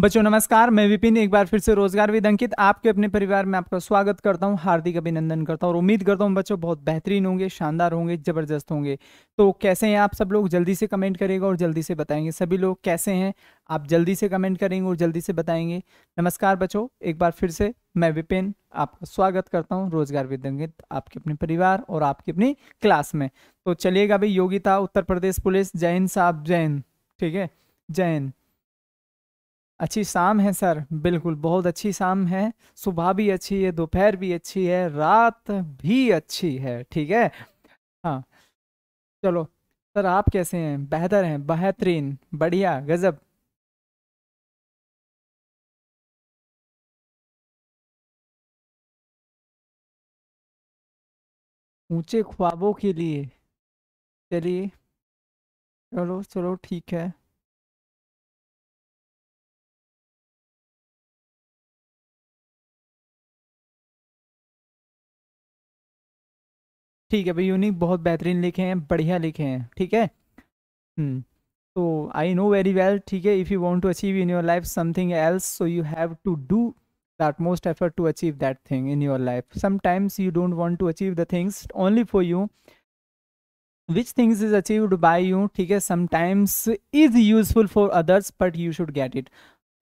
बच्चों नमस्कार मैं विपिन एक बार फिर से रोजगार विद अंकित आपके अपने परिवार में आपका स्वागत करता हूं हार्दिक अभिनंदन करता हूं और उम्मीद करता हूं बच्चों बहुत बेहतरीन होंगे शानदार होंगे जबरदस्त होंगे तो कैसे हैं आप सब लोग जल्दी से कमेंट करेगा और जल्दी से बताएंगे सभी लोग कैसे हैं आप जल्दी से कमेंट करेंगे और जल्दी से बताएंगे नमस्कार बच्चों एक बार फिर से मैं विपिन आपका स्वागत करता हूँ रोजगार विद अंकित आपके अपने परिवार और आपकी अपनी क्लास में तो चलिएगा भाई योगिता उत्तर प्रदेश पुलिस जैन साहब जैन ठीक है जैन अच्छी शाम है सर बिल्कुल बहुत अच्छी शाम है सुबह भी अच्छी है दोपहर भी अच्छी है रात भी अच्छी है ठीक है हाँ चलो सर आप कैसे हैं बेहतर हैं बेहतरीन बढ़िया गजब ऊंचे ख्वाबों के लिए चलिए चलो चलो ठीक है ठीक है भाई यूनिक बहुत बेहतरीन लिखे हैं बढ़िया लिखे हैं ठीक है हम्म, तो आई नो वेरी वेल ठीक है if you want to achieve in your life something else so you have to do that most effort to achieve that thing in your life sometimes you don't want to achieve the things only for you which things is achieved by you ठीक है sometimes is useful for others but you should get it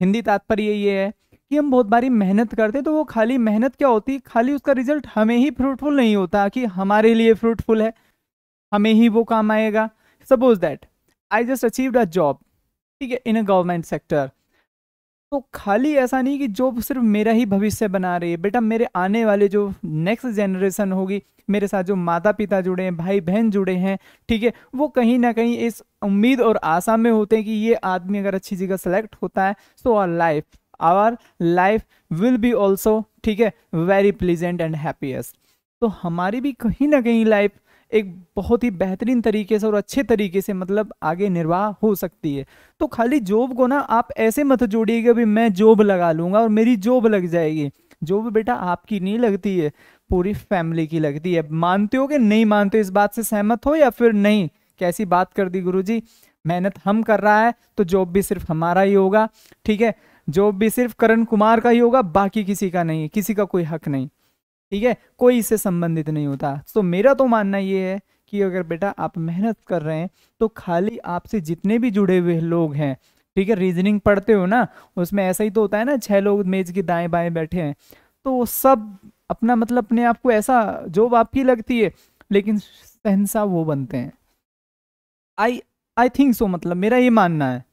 Hindi तात्पर्य ये है कि हम बहुत बारी मेहनत करते तो वो खाली मेहनत क्या होती खाली उसका रिजल्ट हमें ही फ्रूटफुल नहीं होता कि हमारे लिए फ्रूटफुल है हमें ही वो काम आएगा suppose that I just achieve a job ठीक है इन अ गवर्नमेंट सेक्टर तो खाली ऐसा नहीं कि जॉब सिर्फ मेरा ही भविष्य बना रही है बेटा मेरे आने वाले जो नेक्स्ट जनरेशन होगी मेरे साथ जो माता पिता जुड़े हैं भाई बहन जुड़े हैं ठीक है वो कहीं ना कहीं इस उम्मीद और आशा में होते हैं कि ये आदमी अगर अच्छी जगह सेलेक्ट होता है so our life our life will be also ठीक है वेरी प्लीजेंट एंड हैप्पीएस्ट तो हमारी भी कहीं ना कहीं लाइफ एक बहुत ही बेहतरीन तरीके से और अच्छे तरीके से मतलब आगे निर्वाह हो सकती है तो खाली जॉब को ना आप ऐसे मत जोड़िएगा भी मैं जॉब लगा लूँगा और मेरी जॉब लग जाएगी जॉब बेटा आपकी नहीं लगती है पूरी फैमिली की लगती है मानते हो कि नहीं मानते हो इस बात से सहमत हो या फिर नहीं कैसी बात कर दी गुरु मेहनत हम कर रहा है तो जॉब भी सिर्फ हमारा ही होगा ठीक है जो भी सिर्फ करण कुमार का ही होगा बाकी किसी का नहीं है किसी का कोई हक नहीं ठीक है कोई इससे संबंधित नहीं होता तो मेरा तो मानना ये है कि अगर बेटा आप मेहनत कर रहे हैं तो खाली आपसे जितने भी जुड़े हुए लोग हैं ठीक है रीजनिंग पढ़ते हो ना उसमें ऐसा ही तो होता है ना छह लोग मेज के दाएं बाएं बैठे हैं तो वो सब अपना मतलब अपने आप को ऐसा जॉब आपकी लगती है लेकिन सहनसा वो बनते हैं आई आई थिंक सो मतलब मेरा ये मानना है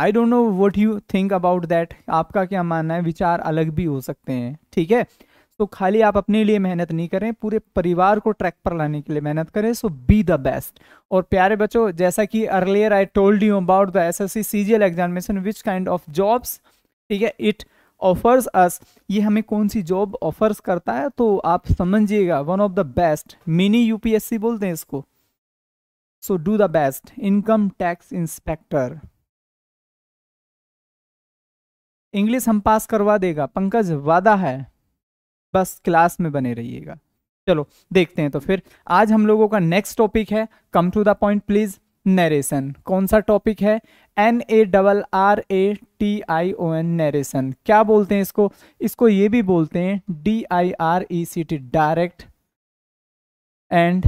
I don't know what you think about that आपका क्या मानना है विचार अलग भी हो सकते हैं ठीक है तो खाली आप अपने लिए मेहनत नहीं करें पूरे परिवार को ट्रैक पर लाने के लिए मेहनत करें सो बी द बेस्ट और प्यारे बच्चों जैसा कि earlier I told you about the S S C C G L examination which kind of jobs ठीक है इट ऑफर्स अस ये हमें कौन सी जॉब ऑफर्स करता है तो आप समझिएगा one of the best mini UPSC बोलते हैं इसको so do the best income tax inspector English हम पास करवा देगा पंकज वादा है बस क्लास में बने रहिएगा चलो देखते हैं तो फिर आज हम लोगों का नेक्स्ट टॉपिक है come to the point please narration कौन सा टॉपिक है N A double R A T I O N narration क्या बोलते हैं इसको इसको ये भी बोलते हैं D I R E C T direct and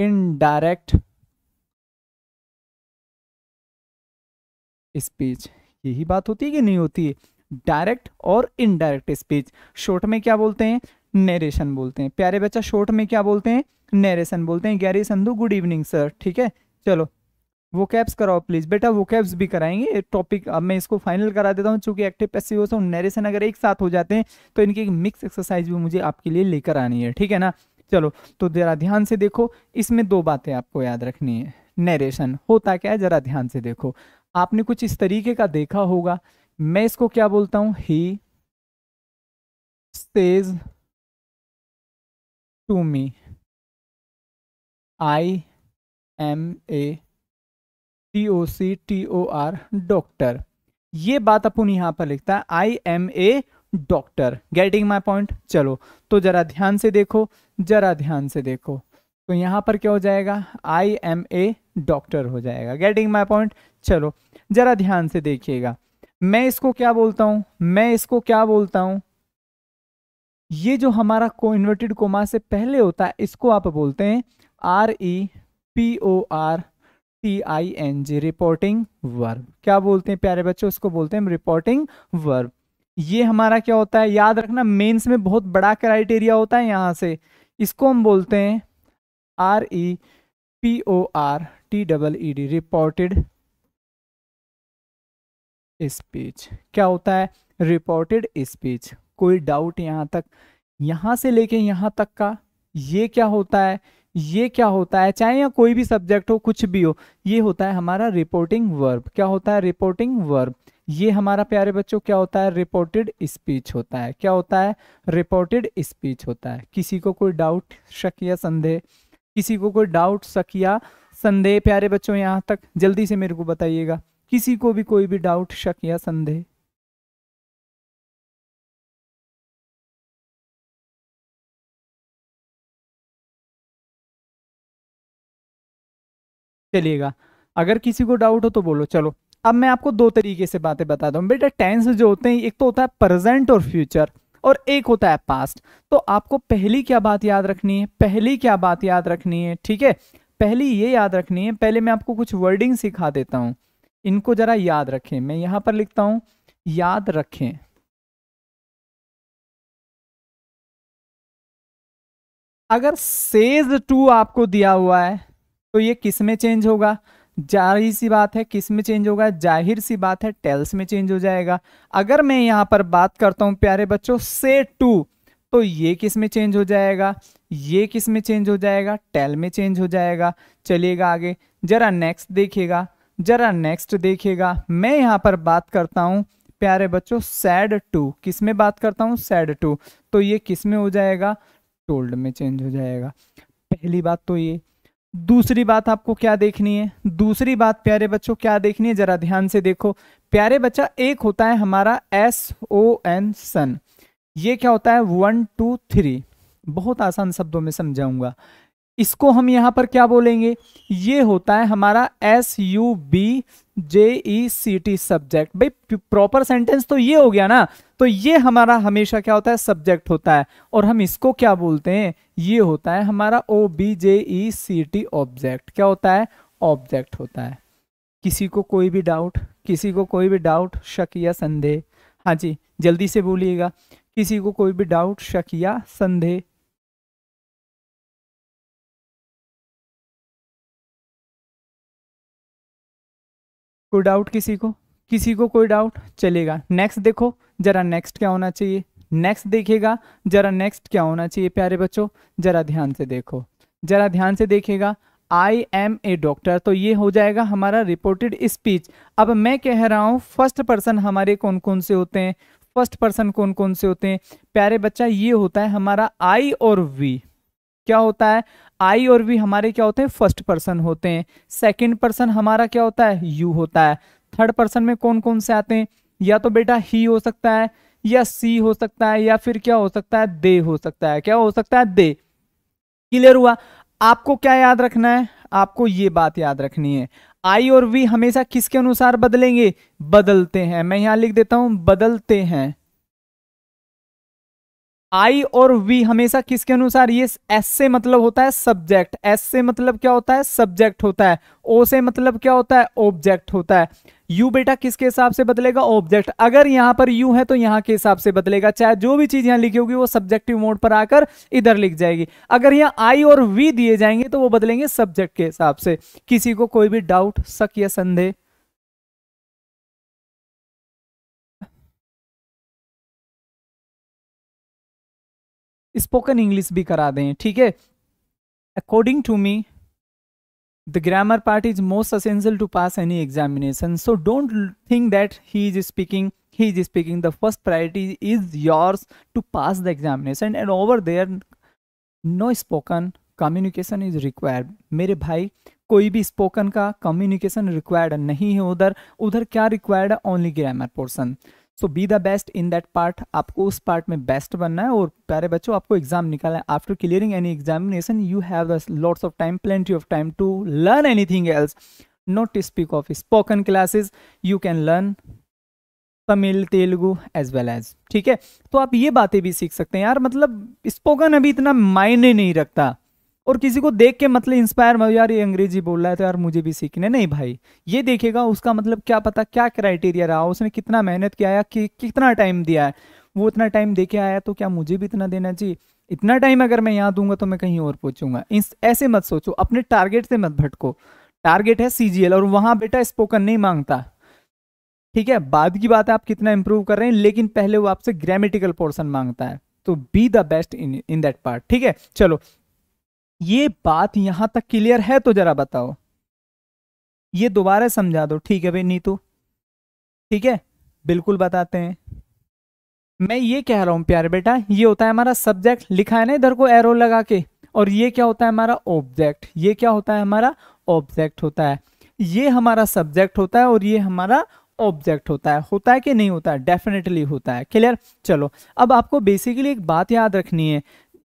indirect speech यही बात होती है कि नहीं होती है डायरेक्ट और इनडायरेक्ट स्पीच शॉर्ट में क्या बोलते हैं नरेशन बोलते हैं प्यारे बच्चा शॉर्ट में क्या बोलते हैं नरेशन बोलते हैं Gary Sandhu good evening sir ठीक है चलो वो कैप्स कराओ प्लीज़ बेटा वो कैप्स भी कराएंगे टॉपिक अब मैं इसको फाइनल करा देता हूँ चूंकि एक्टिव पैसिव सो नरेशन अगर एक साथ हो जाते हैं तो इनकी एक मिक्स एक्सरसाइज भी मुझे आपके लिए लेकर आनी है ठीक है ना चलो तो ज़रा ध्यान से देखो इसमें दो बातें आपको याद रखनी है नरेशन होता क्या है ज़रा ध्यान से देखो आपने कुछ इस तरीके का देखा होगा मैं इसको क्या बोलता हूं he says to me I am a T O C T O R doctor ये बात अपन यहां पर लिखता है I am a doctor getting my point चलो तो जरा ध्यान से देखो जरा ध्यान से देखो तो यहां पर क्या हो जाएगा आई एम ए डॉक्टर हो जाएगा गेटिंग माई पॉइंट चलो जरा ध्यान से देखिएगा मैं इसको क्या बोलता हूं मैं इसको क्या बोलता हूं ये जो हमारा को इन्वर्टेड कोमा से पहले होता है इसको आप बोलते हैं R E P O R T I N G reporting verb क्या बोलते हैं प्यारे बच्चों इसको बोलते हैं रिपोर्टिंग वर्ब ये हमारा क्या होता है याद रखना मेंस में बहुत बड़ा क्राइटेरिया होता है यहां से इसको हम बोलते हैं R E P O R T double E D reported speech क्या होता है रिपोर्टेड स्पीच कोई डाउट यहाँ तक यहाँ से लेके यहाँ तक का ये क्या होता है ये क्या होता है चाहे या कोई भी सब्जेक्ट हो कुछ भी हो ये होता है हमारा रिपोर्टिंग वर्ब क्या होता है रिपोर्टिंग वर्ब ये हमारा प्यारे बच्चों क्या होता है रिपोर्टेड स्पीच होता है क्या होता है रिपोर्टेड स्पीच होता है किसी को कोई डाउट शक या संदेह किसी को कोई डाउट शक या संदेह प्यारे बच्चों यहाँ तक जल्दी से मेरे को बताइएगा किसी को भी कोई भी डाउट शक या संदेह चलिएगा अगर किसी को डाउट हो तो बोलो चलो अब मैं आपको दो तरीके से बातें बता दूं बेटा टेंस जो होते हैं एक तो होता है प्रेजेंट और फ्यूचर और एक होता है पास्ट तो आपको पहली क्या बात याद रखनी है पहली क्या बात याद रखनी है ठीक है पहली ये याद रखनी है पहले मैं आपको कुछ वर्डिंग सिखा देता हूं इनको जरा याद रखें मैं यहां पर लिखता हूं याद रखें अगर सेज टू आपको दिया हुआ है तो ये किस में चेंज होगा जाहिर सी बात है किस में चेंज होगा जाहिर सी बात है टेल्स में चेंज हो जाएगा अगर मैं यहां पर बात करता हूँ प्यारे बच्चों से टू तो ये किस में चेंज हो जाएगा ये किस में चेंज हो जाएगा टेल में चेंज हो जाएगा चलिएगा आगे जरा नेक्स्ट देखिएगा जरा नेक्स्ट देखिएगा मैं यहाँ पर बात करता हूँ प्यारे बच्चों सैड टू किस में बात करता हूँ सैड टू तो ये किस में हो जाएगा टोल्ड में चेंज हो जाएगा पहली बात तो ये दूसरी बात आपको क्या देखनी है दूसरी बात प्यारे बच्चों क्या देखनी है जरा ध्यान से देखो प्यारे बच्चा एक होता है हमारा एस ओ एन सन ये क्या होता है वन टू थ्री बहुत आसान शब्दों में समझाऊंगा इसको हम यहाँ पर क्या बोलेंगे ये होता है हमारा S U B J E C T subject भाई प्रॉपर सेंटेंस तो ये हो गया ना तो ये हमारा हमेशा क्या होता है सब्जेक्ट होता है और हम इसको क्या बोलते हैं ये होता है हमारा O B J E C T object क्या होता है ऑब्जेक्ट होता है किसी को कोई भी डाउट किसी को कोई भी डाउट शक या संदेह हाँ जी जल्दी से बोलिएगा किसी को कोई भी डाउट शक या संदेह कोई डाउट किसी को किसी को कोई डाउट चलेगा नेक्स्ट देखो जरा नेक्स्ट क्या होना चाहिए नेक्स्ट देखेगा जरा नेक्स्ट क्या होना चाहिए प्यारे बच्चों जरा ध्यान से देखो जरा ध्यान से देखेगा आई एम ए डॉक्टर तो ये हो जाएगा हमारा रिपोर्टेड स्पीच अब मैं कह रहा हूँ फर्स्ट पर्सन हमारे कौन कौन से होते हैं फर्स्ट पर्सन कौन कौन से होते हैं प्यारे बच्चा ये होता है हमारा आई और वी क्या होता है आई और वी हमारे क्या होते हैं फर्स्ट पर्सन होते हैं सेकेंड पर्सन हमारा क्या होता है यू होता है थर्ड पर्सन में कौन कौन से आते हैं या तो बेटा ही हो सकता है या सी हो सकता है या फिर क्या हो सकता है दे हो सकता है क्या हो सकता है दे क्लियर हुआ आपको क्या याद रखना है आपको ये बात याद रखनी है आई और वी हमेशा किसके अनुसार बदलेंगे बदलते हैं मैं यहां लिख देता हूं बदलते हैं आई और वी हमेशा किसके अनुसार ये एस से मतलब होता है सब्जेक्ट एस से मतलब क्या होता है सब्जेक्ट होता है ओ से मतलब क्या होता है ऑब्जेक्ट होता है यू बेटा किसके हिसाब से बदलेगा ऑब्जेक्ट अगर यहां पर यू है तो यहां के हिसाब से बदलेगा चाहे जो भी चीज यहां लिखी होगी वो सब्जेक्टिव मोड पर आकर इधर लिख जाएगी अगर यहाँ आई और वी दिए जाएंगे तो वो बदलेंगे सब्जेक्ट के हिसाब से किसी को कोई भी डाउट शक या संदेह स्पोकन इंग्लिश भी करा दें ठीक है according to me the grammar part is most essential to pass any examination so don't think that he is speaking he is speaking the first priority is yours to pass the examination and over there no spoken communication is required मेरे भाई कोई भी spoken का communication required नहीं है उधर उधर क्या रिक्वायर्ड है only grammar portion so be the best in that part आपको उस पार्ट में बेस्ट बनना है और प्यारे बच्चों आपको एग्जाम निकालना है after clearing any examination you have lots of time plenty of time to learn anything else not to speak of spoken classes you can learn Tamil Telugu as well as ठीक है तो आप ये बातें भी सीख सकते हैं यार मतलब स्पोकन अभी इतना मायने नहीं रखता और किसी को देख के मतलब इंस्पायर मैं यार ये अंग्रेजी बोल रहा है तो यार मुझे भी सीखने नहीं भाई ये देखेगा उसका मतलब क्या पता क्या क्राइटेरिया रहा उसने कितना मेहनत किया है कि, कितना टाइम दिया है वो इतना टाइम दे के आया तो क्या मुझे भी इतना देना चाहिए इतना टाइम अगर मैं यहाँ दूंगा तो मैं कहीं और पहुंचूंगा ऐसे मत सोचो अपने टारगेट से मत भटको टारगेट है सी और वहां बेटा स्पोकन नहीं मांगता ठीक है बाद की बात है आप कितना इंप्रूव कर रहे हैं लेकिन पहले वो आपसे ग्रामेटिकल पोर्सन मांगता है तो be the best in in that part ठीक है चलो ये बात यहां तक क्लियर है तो जरा बताओ ये दोबारा समझा दो ठीक है भाई नीतू ठीक है बिल्कुल बताते हैं मैं ये कह रहा हूं प्यारे बेटा ये होता है हमारा सब्जेक्ट लिखा है ना इधर को एरो लगा के और ये क्या होता है हमारा ऑब्जेक्ट ये क्या होता है हमारा ऑब्जेक्ट होता है ये हमारा सब्जेक्ट होता है और ये हमारा ऑब्जेक्ट होता है होता है कि नहीं होता है डेफिनेटली होता है क्लियर चलो अब आपको बेसिकली एक बात याद रखनी है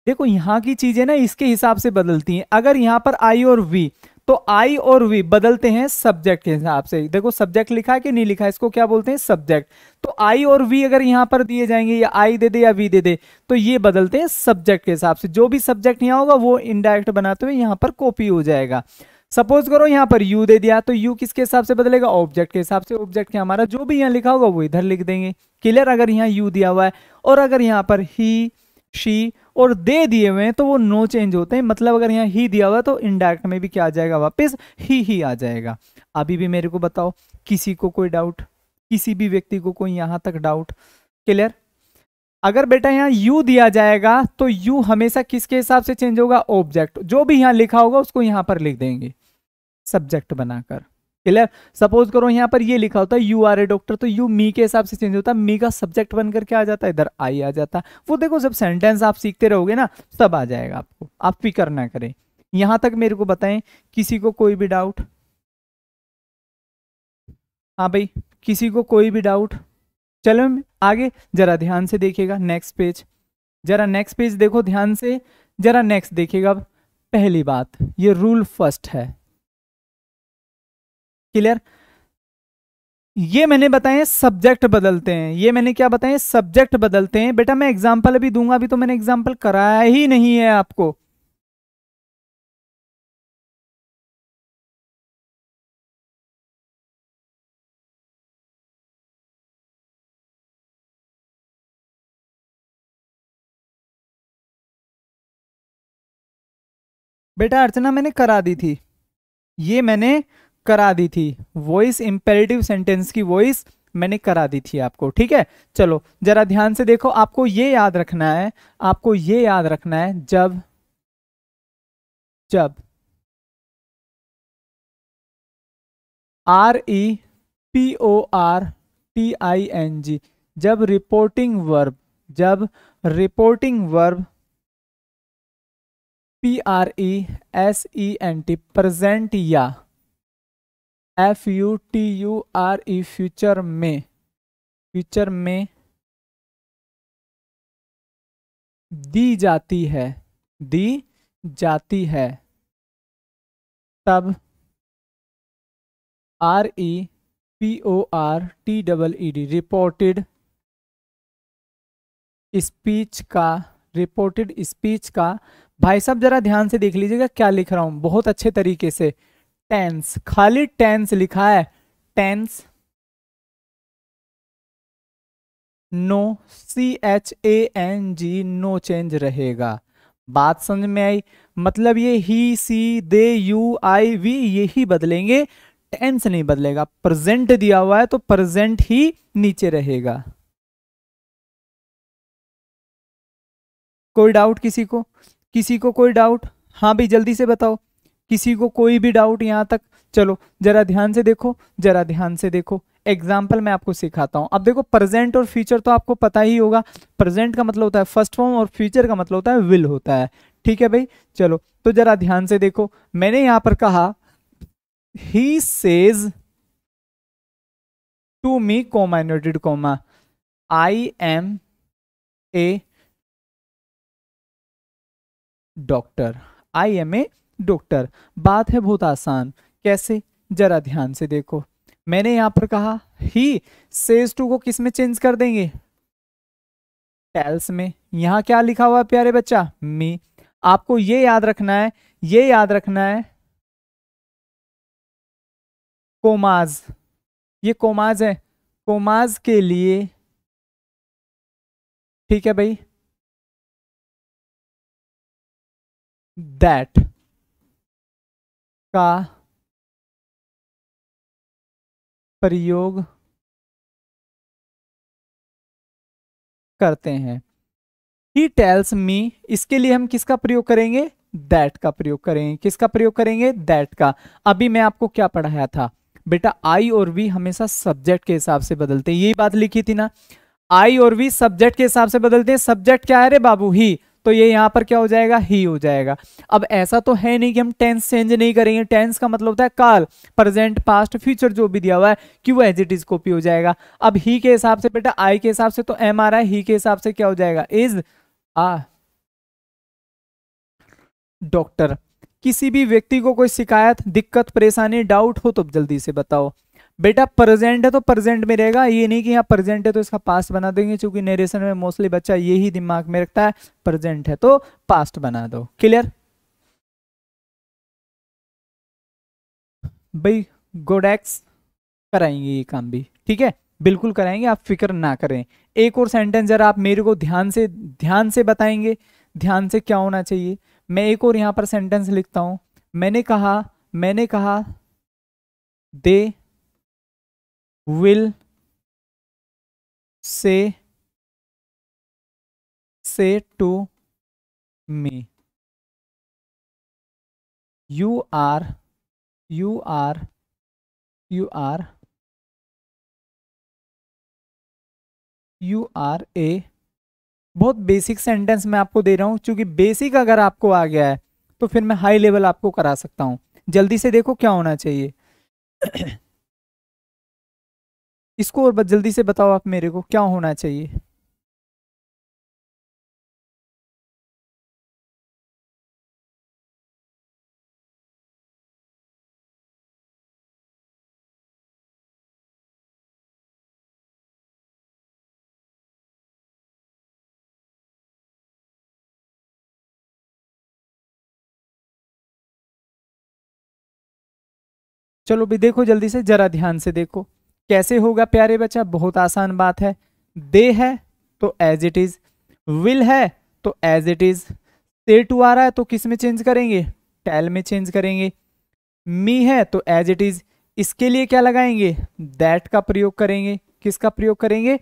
देखो यहाँ की चीजें ना इसके हिसाब से बदलती हैं अगर यहाँ पर आई और वी तो आई और वी बदलते हैं सब्जेक्ट के हिसाब से देखो सब्जेक्ट लिखा है कि नहीं लिखा है इसको क्या बोलते हैं सब्जेक्ट तो आई और वी अगर यहाँ पर दिए जाएंगे या आई दे दे या वी दे दे तो ये बदलते हैं सब्जेक्ट के हिसाब से जो भी सब्जेक्ट यहाँ होगा वो इनडायरेक्ट बनाते हुए यहाँ पर कॉपी हो जाएगा सपोज करो यहाँ पर यू दे दिया तो यू किसके हिसाब से बदलेगा ऑब्जेक्ट के हिसाब से ऑब्जेक्ट के हमारा जो भी यहाँ लिखा होगा वो इधर लिख देंगे क्लियर अगर यहाँ यू दिया हुआ है और अगर यहाँ पर ही शी और दे दिए हुए हैं तो वो नो चेंज होते हैं मतलब अगर यहाँ ही दिया हुआ तो इनडायरेक्ट में भी क्या आ जाएगा वापस ही ही आ जाएगा अभी भी मेरे को बताओ किसी को कोई डाउट किसी भी व्यक्ति को कोई यहाँ तक डाउट क्लियर अगर बेटा यहाँ यू दिया जाएगा तो यू हमेशा किसके हिसाब से चेंज होगा ऑब्जेक्ट जो भी यहाँ लिखा होगा उसको यहाँ पर लिख देंगे सब्जेक्ट बनाकर क्लियर सपोज करो यहाँ पर ये लिखा होता है यू आर ए डॉक्टर तो यू मी के हिसाब से चेंज होता है मी का सब्जेक्ट बन करके आ जाता है इधर आई आ जाता है वो देखो जब सेंटेंस आप सीखते रहोगे ना सब आ जाएगा आपको आप फिकर ना करें यहाँ तक मेरे को बताएं किसी को कोई भी डाउट हाँ भाई किसी को कोई भी डाउट चलो आगे जरा ध्यान से देखिएगा नेक्स्ट पेज जरा नेक्स्ट पेज देखो ध्यान से जरा नेक्स्ट देखिएगा पहली बात ये रूल फर्स्ट है क्लियर ये मैंने बताए सब्जेक्ट बदलते हैं ये मैंने क्या बताया सब्जेक्ट बदलते हैं बेटा मैं एग्जाम्पल अभी दूंगा अभी तो मैंने एग्जाम्पल कराया ही नहीं है आपको बेटा अर्चना मैंने करा दी थी ये मैंने करा दी थी वॉइस इंपेरेटिव सेंटेंस की वॉइस मैंने करा दी थी आपको ठीक है चलो जरा ध्यान से देखो आपको ये याद रखना है आपको ये याद रखना है जब जब R E P O R T I N G जब रिपोर्टिंग वर्ब जब reporting verb P R E S E N T present या F U T U R E future में फ्यूचर में दी जाती है दी जाती है तब R E P O R T double E D reported speech का रिपोर्टेड स्पीच का भाई साहब जरा ध्यान से देख लीजिएगा क्या लिख रहा हूं बहुत अच्छे तरीके से टेंस खाली टेंस लिखा है tense no C H A N G no change रहेगा बात समझ में आई मतलब ये ही सी दे यू आई वी यही बदलेंगे टेंस नहीं बदलेगा प्रेजेंट दिया हुआ है तो प्रेजेंट ही नीचे रहेगा कोई डाउट किसी को किसी को कोई डाउट हाँ भाई जल्दी से बताओ किसी को कोई भी डाउट यहाँ तक चलो जरा ध्यान से देखो जरा ध्यान से देखो एग्जाम्पल मैं आपको सिखाता हूँ अब देखो प्रेजेंट और फ्यूचर तो आपको पता ही होगा प्रेजेंट का मतलब होता है फर्स्ट फॉर्म और फ्यूचर का मतलब होता है विल होता है ठीक है भाई चलो तो जरा ध्यान से देखो मैंने यहां पर कहा he says to me comma inverted comma I am a doctor I am a doctor बात है बहुत आसान कैसे जरा ध्यान से देखो मैंने यहां पर कहा ही सेज टू को किस में चेंज कर देंगे टेल्स में यहां क्या लिखा हुआ है प्यारे बच्चा मी आपको ये याद रखना है ये याद रखना है कोमाज ये कोमाज है कोमाज के लिए ठीक है भाई दैट का प्रयोग करते हैं ही टेल्स मी इसके लिए हम किसका प्रयोग करेंगे दैट का प्रयोग करेंगे किसका प्रयोग करेंगे दैट का अभी मैं आपको क्या पढ़ाया था बेटा आई और वी हमेशा सब्जेक्ट के हिसाब से बदलते हैं यही बात लिखी थी ना आई और वी सब्जेक्ट के हिसाब से बदलते हैं सब्जेक्ट क्या है रे बाबू ही तो ये यहाँ पर क्या हो जाएगा ही हो जाएगा अब ऐसा तो है नहीं कि हम टेंस चेंज नहीं करेंगे टेंस का मतलब होता है काल प्रेजेंट पास्ट फ्यूचर जो भी दिया हुआ है कि वो एज इट इज कॉपी हो जाएगा अब ही के हिसाब से बेटा आई के हिसाब से तो एम आ रहा है ही के हिसाब से क्या हो जाएगा इज आ डॉक्टर किसी भी व्यक्ति को कोई शिकायत दिक्कत परेशानी डाउट हो तो जल्दी से बताओ बेटा प्रेजेंट है तो प्रेजेंट में रहेगा ये नहीं कि यहाँ प्रेजेंट है तो इसका पास्ट बना देंगे क्योंकि नेरेशन में मोस्टली बच्चा यही दिमाग में रखता है प्रेजेंट है तो पास्ट बना दो क्लियर भाई गोडेक्स कराएंगे ये काम भी ठीक है बिल्कुल कराएंगे आप फिक्र ना करें एक और सेंटेंस जरा आप मेरे को ध्यान से ध्यान से बताएंगे ध्यान से क्या होना चाहिए मैं एक और यहाँ पर सेंटेंस लिखता हूँ मैंने कहा मैंने कहा they will say say to me you are you are you are you are a बहुत बेसिक सेंटेंस मैं आपको दे रहा हूं क्योंकि बेसिक अगर आपको आ गया है तो फिर मैं हाई लेवल आपको करा सकता हूं जल्दी से देखो क्या होना चाहिए इसको और जल्दी से बताओ आप मेरे को क्या होना चाहिए चलो भी देखो जल्दी से जरा ध्यान से देखो कैसे होगा प्यारे बच्चा बहुत आसान बात है दे है तो एज इट इज विल है तो as it is say to आ रहा है तो किस में चेंज करेंगे टेल में चेंज करेंगे मी है तो एज इट इज इसके लिए क्या लगाएंगे दैट का प्रयोग करेंगे किसका प्रयोग करेंगे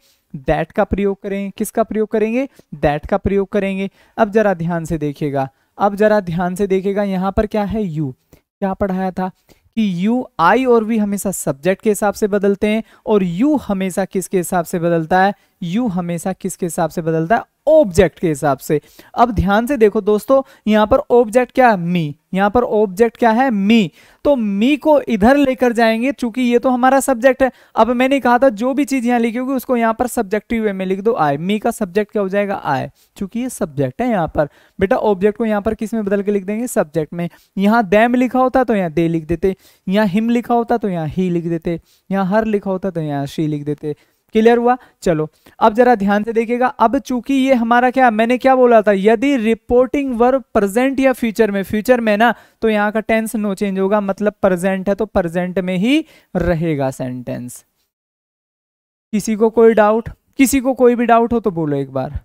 दैट का प्रयोग करेंगे किसका प्रयोग करेंगे दैट का प्रयोग करेंगे अब जरा ध्यान से देखिएगा अब जरा ध्यान से देखिएगा यहाँ पर क्या है यू क्या पढ़ाया था कि यू आई और वी हमेशा सब्जेक्ट के हिसाब से बदलते हैं और यू हमेशा किसके हिसाब से बदलता है यू हमेशा किसके हिसाब से बदलता है ऑब्जेक्ट के हिसाब से अब ध्यान से देखो दोस्तों यहां पर ऑब्जेक्ट क्या है मी यहां पर ऑब्जेक्ट क्या है मी तो मी को इधर लेकर जाएंगे क्योंकि ये तो हमारा सब्जेक्ट है अब मैंने कहा था जो भी चीज यहां लिखी होगी उसको यहां पर सब्जेक्टिव वे में लिख दो आई मी का सब्जेक्ट क्या हो जाएगा आई क्योंकि ये सब्जेक्ट है यहां पर बेटा ऑब्जेक्ट को यहां पर किस में बदल के लिख देंगे सब्जेक्ट में यहां दैम लिखा होता तो यहां दे लिख देते यहां हिम लिखा होता तो यहां ही लिख देते यहां हर लिखा होता तो यहां शी लिख देते क्लियर हुआ चलो अब जरा ध्यान से देखिएगा अब चूंकि ये हमारा क्या मैंने क्या बोला था यदि रिपोर्टिंग वर्ब प्रेजेंट या फ्यूचर में फ्यूचर में ना तो यहाँ का टेंस नो चेंज होगा मतलब प्रेजेंट है तो प्रेजेंट में ही रहेगा सेंटेंस किसी को कोई डाउट किसी को कोई भी डाउट हो तो बोलो एक बार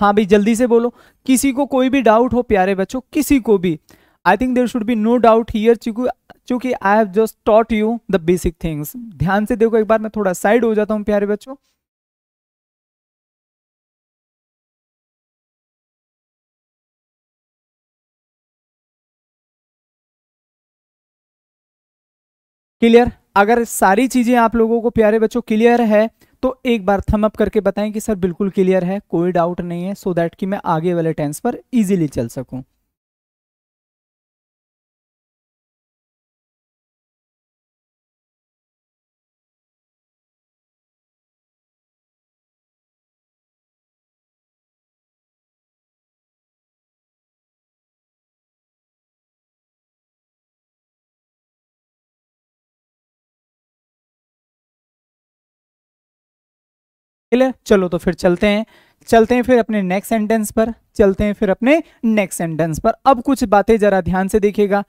हाँ भाई जल्दी से बोलो किसी को कोई भी डाउट हो प्यारे बच्चों किसी को भी I think there should be no doubt here चूंकि I have just taught you the basic things ध्यान से देखो एक बार मैं थोड़ा साइड हो जाता हूँ प्यारे बच्चों क्लियर अगर सारी चीजें आप लोगों को प्यारे बच्चों क्लियर है तो एक बार थम अप करके बताएं कि सर बिल्कुल क्लियर है कोई डाउट नहीं है सो so दैट कि मैं आगे वाले टेंस पर इजीली चल सकूं क्लियर चलो तो फिर चलते हैं चलते हैं फिर अपने नेक्स्ट सेंटेंस पर चलते हैं फिर अपने नेक्स्ट सेंटेंस पर अब कुछ बातें जरा ध्यान से देखिएगा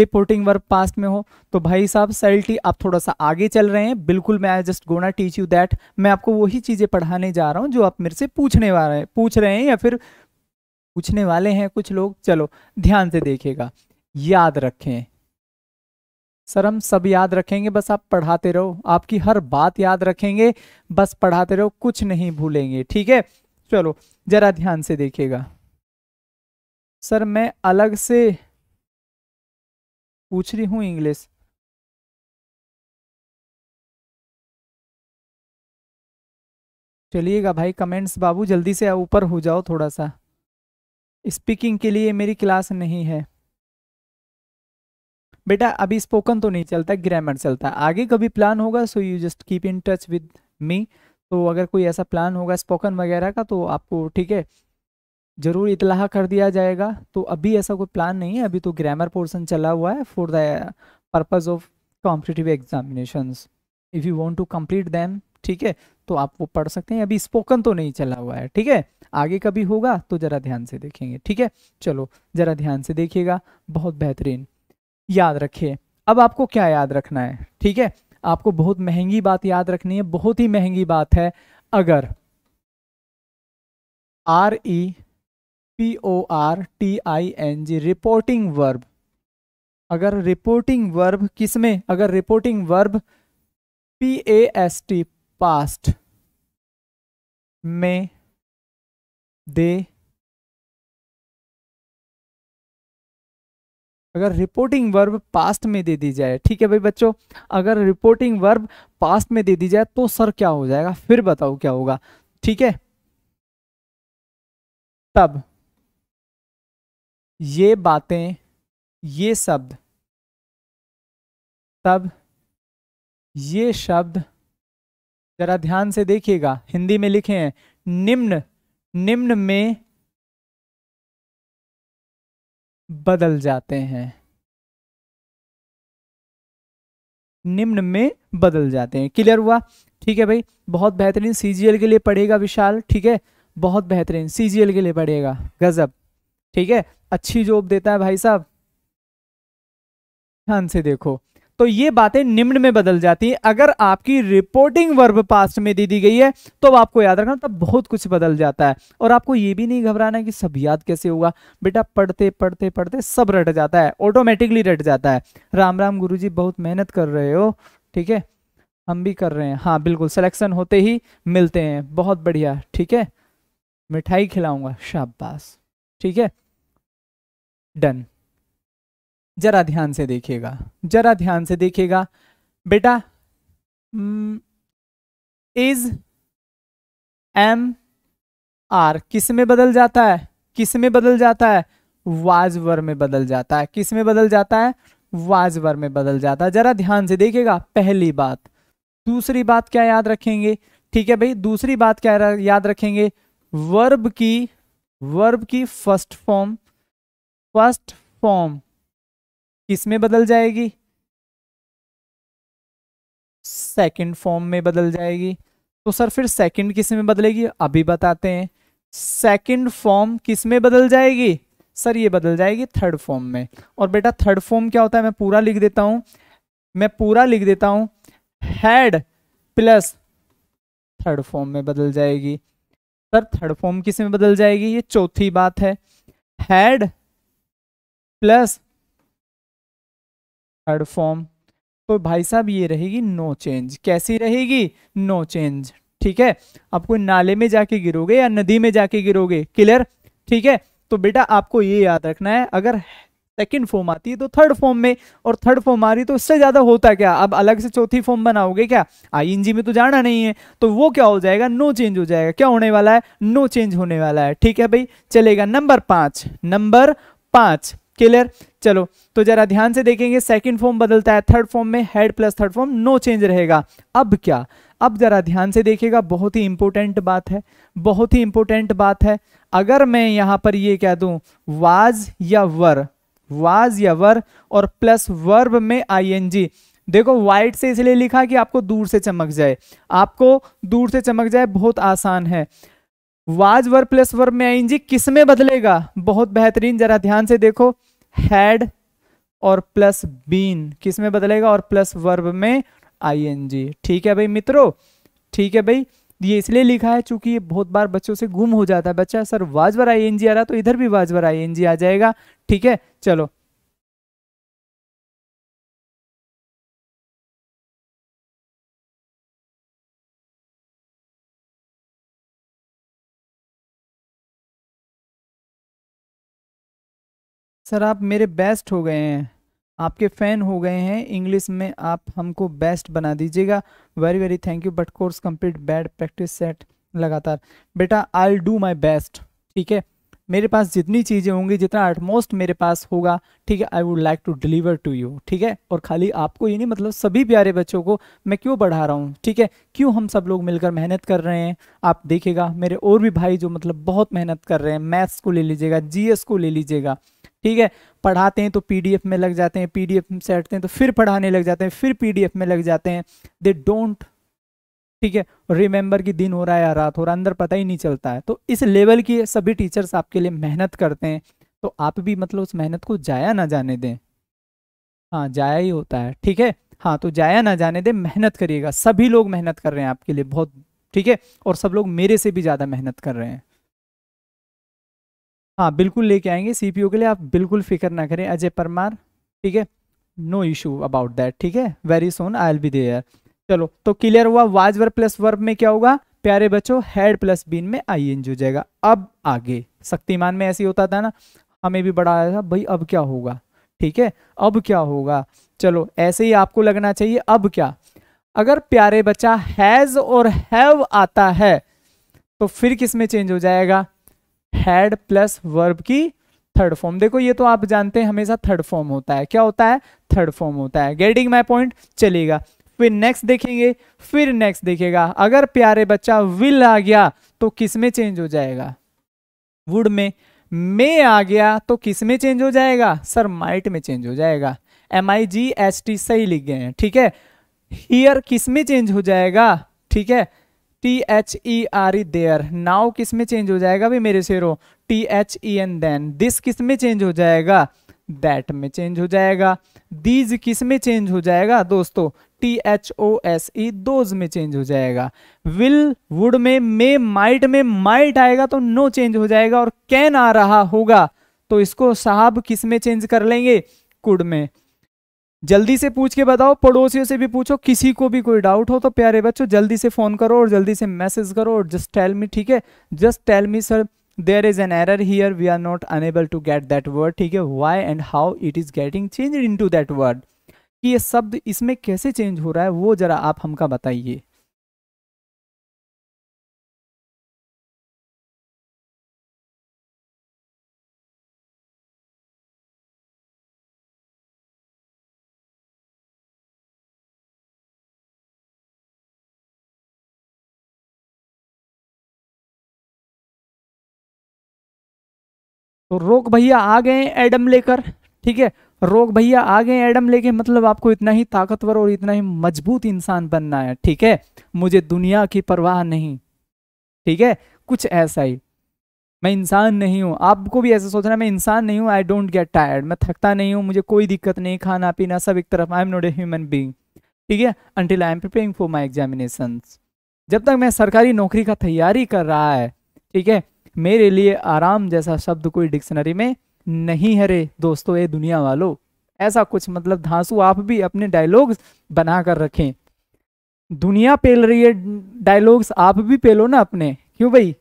रिपोर्टिंग वर्क पास्ट में हो तो भाई साहब सैल्टी आप थोड़ा सा आगे चल रहे हैं बिल्कुल मैं I just gonna teach you that मैं आपको वही चीज़ें पढ़ाने जा रहा हूँ जो आप मेरे से पूछने वाले हैं पूछ रहे हैं या फिर पूछने वाले हैं कुछ लोग चलो ध्यान से देखेगा याद रखें सर हम सब याद रखेंगे बस आप पढ़ाते रहो आपकी हर बात याद रखेंगे बस पढ़ाते रहो कुछ नहीं भूलेंगे ठीक है चलो जरा ध्यान से देखिएगा सर मैं अलग से पूछ रही हूँ इंग्लिश चलिएगा भाई कमेंट्स बाबू जल्दी से ऊपर हो जाओ थोड़ा सा स्पीकिंग के लिए मेरी क्लास नहीं है बेटा अभी स्पोकन तो नहीं चलता ग्रामर चलता आगे कभी प्लान होगा so you just keep in touch with me तो अगर कोई ऐसा प्लान होगा स्पोकन वगैरह का तो आपको ठीक है ज़रूर इतलाह कर दिया जाएगा तो अभी ऐसा कोई प्लान नहीं है अभी तो ग्रामर पोर्सन चला हुआ है for the purpose of competitive examination if you want to complete them ठीक है तो आप वो पढ़ सकते हैं अभी स्पोकन तो नहीं चला हुआ है ठीक है आगे कभी होगा तो ज़रा ध्यान से देखेंगे ठीक है चलो ज़रा ध्यान से देखिएगा बहुत बेहतरीन याद रखिए अब आपको क्या याद रखना है ठीक है आपको बहुत महंगी बात याद रखनी है बहुत ही महंगी बात है अगर R E P O R T I N G reporting verb अगर रिपोर्टिंग वर्ब किसमें अगर reporting verb P A S T past में दे अगर रिपोर्टिंग वर्ब पास्ट में दे दी जाए ठीक है भाई बच्चों अगर रिपोर्टिंग वर्ब पास्ट में दे दी जाए तो सर क्या हो जाएगा फिर बताओ क्या होगा ठीक है तब ये बातें ये शब्द तब ये शब्द जरा ध्यान से देखिएगा हिंदी में लिखे हैं निम्न निम्न में बदल जाते हैं निम्न में बदल जाते हैं क्लियर हुआ ठीक है भाई बहुत बेहतरीन सीजीएल के लिए पढ़ेगा विशाल ठीक है बहुत बेहतरीन सीजीएल के लिए पढ़ेगा गजब ठीक है अच्छी जॉब देता है भाई साहब ध्यान से देखो तो ये बातें निम्न में बदल जाती हैं अगर आपकी रिपोर्टिंग वर्ब पास्ट में दे दी गई है तो आपको याद रखना तब बहुत कुछ बदल जाता है और आपको ये भी नहीं घबराना है कि सब याद कैसे होगा बेटा पढ़ते पढ़ते पढ़ते सब रट जाता है ऑटोमेटिकली रट जाता है राम राम गुरु जी बहुत मेहनत कर रहे हो ठीक है हम भी कर रहे हैं हाँ बिल्कुल सिलेक्शन होते ही मिलते हैं बहुत बढ़िया ठीक है मिठाई खिलाऊंगा शाबाश ठीक है डन जरा ध्यान से देखिएगा जरा ध्यान से देखिएगा बेटा इज एम आर किस में बदल जाता है किस में बदल जाता है वाजवर में बदल जाता है किस में बदल जाता है वाजवर में बदल जाता है जरा ध्यान से देखिएगा पहली बात दूसरी बात क्या याद रखेंगे ठीक है भाई दूसरी बात क्या याद रखेंगे वर्ब की वर्ब की फर्स्ट फॉर्म फर्स्ट फॉर्म किस में बदल जाएगी सेकंड फॉर्म में बदल जाएगी तो सर फिर सेकंड किस में बदलेगी अभी बताते हैं सेकंड फॉर्म किस में बदल जाएगी सर ये बदल जाएगी थर्ड फॉर्म में और बेटा थर्ड फॉर्म क्या होता है मैं पूरा लिख देता हूं मैं पूरा लिख देता हूं हैड प्लस थर्ड फॉर्म में बदल जाएगी सर थर्ड फॉर्म किस में बदल जाएगी ये चौथी बात है हेड प्लस थर्ड फॉर्म तो भाई साहब ये रहेगी नो चेंज कैसी रहेगी नो चेंज ठीक है आप कोई नाले में जाके गिरोगे या नदी में जाके गिरोगे क्लियर ठीक है तो बेटा आपको ये याद रखना है अगर सेकेंड फॉर्म आती है तो थर्ड फॉर्म में और थर्ड फॉर्म आ रही तो इससे ज्यादा होता है क्या अब अलग से चौथी फॉर्म बनाओगे क्या आईएनजी में तो जाना नहीं है तो वो क्या हो जाएगा नो चेंज हो जाएगा क्या होने वाला है नो चेंज होने वाला है ठीक है भाई चलेगा नंबर पांच नंबर पांच क्लियर चलो तो जरा ध्यान से देखेंगे सेकंड फॉर्म बदलता है थर्ड फॉर्म में had plus third form no change रहेगा अब क्या अब जरा ध्यान से देखिएगा बहुत ही इंपॉर्टेंट बात है बहुत ही इंपॉर्टेंट बात है अगर मैं यहां पर यह कह दू वाज या वर वाज या वर और प्लस वर्ब में आई देखो व्हाइट से इसलिए लिखा कि आपको दूर से चमक जाए आपको दूर से चमक जाए बहुत आसान है वाज वर्ब प्लस वर्ब में आई किस में बदलेगा बहुत बेहतरीन जरा ध्यान से देखो हैड और प्लस बीन किस में बदलेगा और प्लस वर्ब में आई ठीक है भाई मित्रों ठीक है भाई ये इसलिए लिखा है चूंकि ये बहुत बार बच्चों से गुम हो जाता है बच्चा सर वाजवर आई एन जी आ रहा तो इधर भी वाजवर आई एन जी आ जाएगा ठीक है चलो सर आप मेरे बेस्ट हो गए हैं आपके फ़ैन हो गए हैं इंग्लिश में आप हमको बेस्ट बना दीजिएगा very very thank you but course complete bad practice set लगातार बेटा आई डू माई बेस्ट ठीक है मेरे पास जितनी चीज़ें होंगी जितना एटमोस्ट मेरे पास होगा ठीक है I would like to deliver to you ठीक है और खाली आपको ही नहीं मतलब सभी प्यारे बच्चों को मैं क्यों बढ़ा रहा हूँ ठीक है क्यों हम सब लोग मिलकर मेहनत कर रहे हैं आप देखेगा मेरे और भी भाई जो मतलब बहुत मेहनत कर रहे हैं मैथ्स को ले लीजिएगा जीएस को ले लीजिएगा ठीक है पढ़ाते हैं तो पीडीएफ में लग जाते हैं पीडीएफ से सेटते हैं तो फिर पढ़ाने लग जाते हैं फिर पीडीएफ में लग जाते हैं दे डोंट ठीक है रिमेंबर की दिन हो रहा है या रात हो रहा है अंदर पता ही नहीं चलता है तो इस लेवल की सभी टीचर्स आपके लिए मेहनत करते हैं तो आप भी मतलब उस मेहनत को जाया ना जाने दें हाँ जाया ही होता है ठीक है हाँ तो जाया ना जाने दें मेहनत करिएगा सभी लोग मेहनत कर रहे हैं आपके लिए बहुत ठीक है और सब लोग मेरे से भी ज़्यादा मेहनत कर रहे हैं हाँ बिल्कुल लेके आएंगे सीपीओ के लिए आप बिल्कुल फिक्र ना करें अजय परमार ठीक है नो इशू अबाउट दैट ठीक है very soon I'll be there चलो तो क्लियर हुआ वाज वर्ब प्लस वर्ब में क्या होगा प्यारे बच्चों हेड प्लस बीन में आई एन जो जाएगा अब आगे शक्तिमान में ऐसे होता था ना हमें भी बड़ा आया था भाई अब क्या होगा ठीक है अब क्या होगा चलो ऐसे ही आपको लगना चाहिए अब क्या अगर प्यारे बच्चा हैज और हैव आता है तो फिर किस में चेंज हो जाएगा हैड प्लस वर्ब की थर्ड फॉर्म देखो ये तो आप जानते हैं हमेशा थर्ड फॉर्म होता है क्या होता है थर्ड फॉर्म होता है गेटिंग माई पॉइंट चलेगा फिर नेक्स्ट देखेंगे फिर नेक्स्ट देखेगा अगर प्यारे बच्चा विल आ गया तो किस में चेंज हो जाएगा वुड में मे आ गया तो किस में चेंज हो जाएगा सर माइट में चेंज हो जाएगा M I G S T सही लिख गए हैं ठीक है हियर किस में चेंज हो जाएगा ठीक है T H E R E there now किस में चेंज हो जाएगा भी मेरे शेरों T H E N then this किस में चेंज हो जाएगा दैट में चेंज हो जाएगा दीज किस में चेंज हो जाएगा दोस्तों T H O S E those में चेंज हो जाएगा विल वुड में मे माइट में माइट आएगा तो नो चेंज हो जाएगा और कैन आ रहा होगा तो इसको साहब किस में चेंज कर लेंगे कुड में जल्दी से पूछ के बताओ पड़ोसियों से भी पूछो किसी को भी कोई डाउट हो तो प्यारे बच्चों जल्दी से फोन करो और जल्दी से मैसेज करो और जस्ट टेल मी ठीक है just tell me sir there is an error here we are not unable to get that word ठीक है why and how it is getting change into that word कि ये शब्द इसमें कैसे change हो रहा है वो जरा आप हमका बताइए तो रोक भैया आ गए एडम लेकर ठीक है रोग भैया आ गए एडम लेके मतलब आपको इतना ही ताकतवर और इतना ही मजबूत इंसान बनना है ठीक है मुझे दुनिया की परवाह नहीं ठीक है कुछ ऐसा ही मैं इंसान नहीं हूँ आपको भी ऐसा सोचना मैं इंसान नहीं हूँ आई डोंट गेट टायर्ड मैं थकता नहीं हूँ मुझे कोई दिक्कत नहीं खाना पीना सब एक तरफ I am not a human being ठीक है until I am preparing for my examination जब तक मैं सरकारी नौकरी का तैयारी कर रहा है ठीक है मेरे लिए आराम जैसा शब्द कोई डिक्शनरी में नहीं है रे दोस्तों ये दुनिया वालों ऐसा कुछ मतलब धांसू आप भी अपने डायलॉग्स बना कर रखें दुनिया पेल रही है डायलॉग्स आप भी पेलो ना अपने क्यों भाई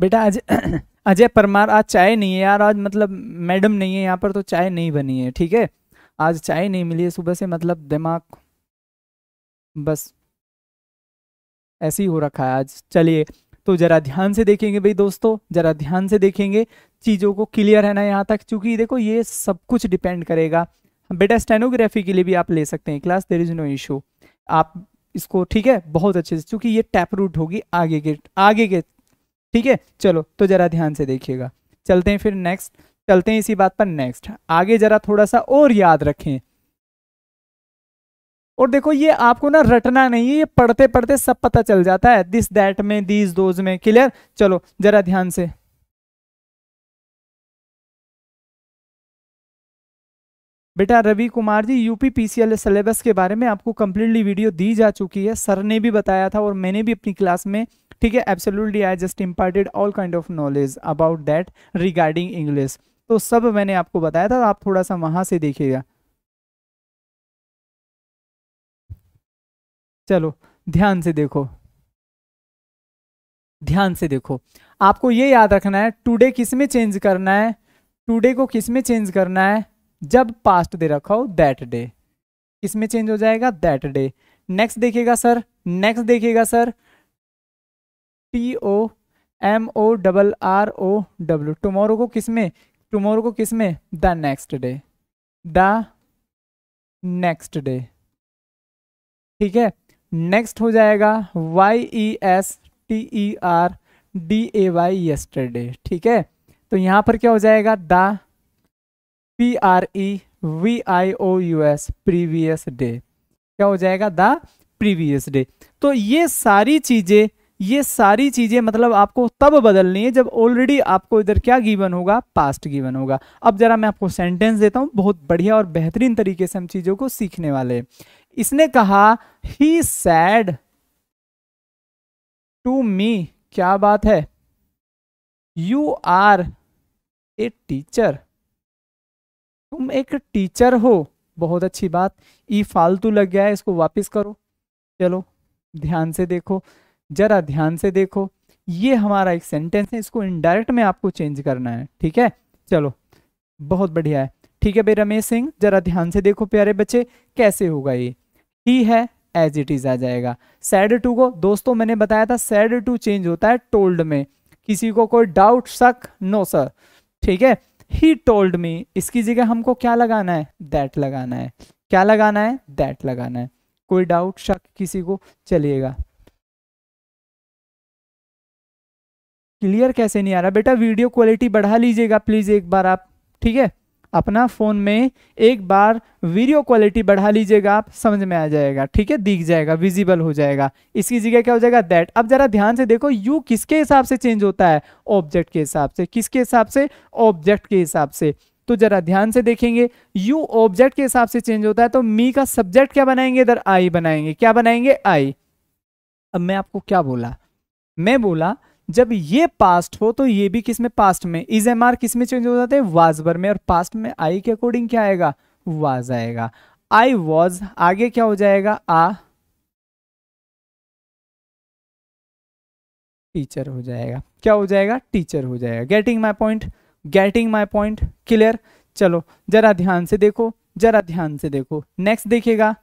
बेटा आज अजय परमार आज चाय नहीं है यार आज मतलब मैडम नहीं है यहाँ पर तो चाय नहीं बनी है ठीक है आज चाय नहीं मिली है सुबह से मतलब दिमाग बस ऐसे ही हो रखा है आज चलिए तो जरा ध्यान से देखेंगे भाई दोस्तों जरा ध्यान से देखेंगे चीज़ों को क्लियर है ना यहाँ तक चूंकि देखो ये सब कुछ डिपेंड करेगा बेटा स्टेनोग्राफी के लिए भी आप ले सकते हैं class there is no issue आप इसको ठीक है बहुत अच्छे से चूंकि ये टैप रूट होगी आगे के आगे के ठीक है चलो तो जरा ध्यान से देखिएगा चलते हैं फिर नेक्स्ट चलते हैं इसी बात पर नेक्स्ट आगे जरा थोड़ा सा और याद रखें और देखो ये आपको ना रटना नहीं है ये पढ़ते पढ़ते सब पता चल जाता है दिस दैट में दिस दोज में क्लियर चलो जरा ध्यान से बेटा Ravi Kumar ji UP PCL syllabus के बारे में आपको कंप्लीटली वीडियो दी जा चुकी है सर ने भी बताया था और मैंने भी अपनी क्लास में ठीक है absolutely I just imparted all kind of knowledge about that regarding English तो सब मैंने आपको बताया था आप थोड़ा सा वहां से देखिएगा चलो ध्यान से देखो ध्यान से देखो आपको ये याद रखना है टुडे किस में चेंज करना है टुडे को किस में चेंज करना है जब पास्ट दे रखा हो दैट डे किस में चेंज हो जाएगा दैट डे नेक्स्ट देखेगा सर नेक्स्ट देखेगा sir T O M O double R O W tomorrow को किस में टुमोरो को किस में the next day the next day ठीक है नेक्स्ट हो जाएगा Y E S T E R D A Y yesterday ठीक है तो यहाँ पर क्या हो जाएगा the P R E V I O U S previous day क्या हो जाएगा द प्रीवियस डे तो ये सारी चीज़ें ये सारी चीज़ें मतलब आपको तब बदलनी है जब ऑलरेडी आपको इधर क्या गिवन होगा पास्ट गिवन होगा अब ज़रा मैं आपको सेंटेंस देता हूं बहुत बढ़िया और बेहतरीन तरीके से हम चीज़ों को सीखने वाले हैं इसने कहा ही सैड टू मी क्या बात है यू आर ए टीचर तुम एक टीचर हो बहुत अच्छी बात ई फालतू लग गया है इसको वापस करो चलो ध्यान से देखो जरा ध्यान से देखो ये हमारा एक सेंटेंस है इसको इनडायरेक्ट में आपको चेंज करना है ठीक है चलो बहुत बढ़िया है ठीक है भाई रमेश सिंह जरा ध्यान से देखो प्यारे बच्चे कैसे होगा ये ही है एज इट इज आ जाएगा सैड टू को दोस्तों मैंने बताया था सैड टू चेंज होता है टोल्ड में किसी को कोई डाउट शक नो सर ठीक है ही टोल्ड मी इसकी जगह हमको क्या लगाना है दैट लगाना है क्या लगाना है दैट लगाना है कोई डाउट शक किसी को चलिएगा क्लियर कैसे नहीं आ रहा बेटा वीडियो क्वालिटी बढ़ा लीजिएगा प्लीज एक बार आप ठीक है अपना फ़ोन में एक बार वीडियो क्वालिटी बढ़ा लीजिएगा आप समझ में आ जाएगा ठीक है दिख जाएगा विजिबल हो जाएगा इसकी जगह क्या हो जाएगा दैट अब ज़रा ध्यान से देखो यू किसके हिसाब से चेंज होता है ऑब्जेक्ट के हिसाब से किसके हिसाब से ऑब्जेक्ट के हिसाब से तो जरा ध्यान से देखेंगे यू ऑब्जेक्ट के हिसाब से चेंज होता है तो मी का सब्जेक्ट क्या बनाएंगे इधर आई बनाएंगे क्या बनाएंगे आई अब मैं आपको क्या बोला मैं बोला जब ये पास्ट हो तो ये भी किस में पास्ट में इज एम आर किस में चेंज हो जाते हैं वाजबर में और पास्ट में आई के अकॉर्डिंग क्या आएगा वाज आएगा आई वॉज आगे क्या हो जाएगा आ टीचर हो जाएगा क्या हो जाएगा टीचर हो जाएगा getting my point getting my point clear चलो जरा ध्यान से देखो जरा ध्यान से देखो नेक्स्ट देखिएगा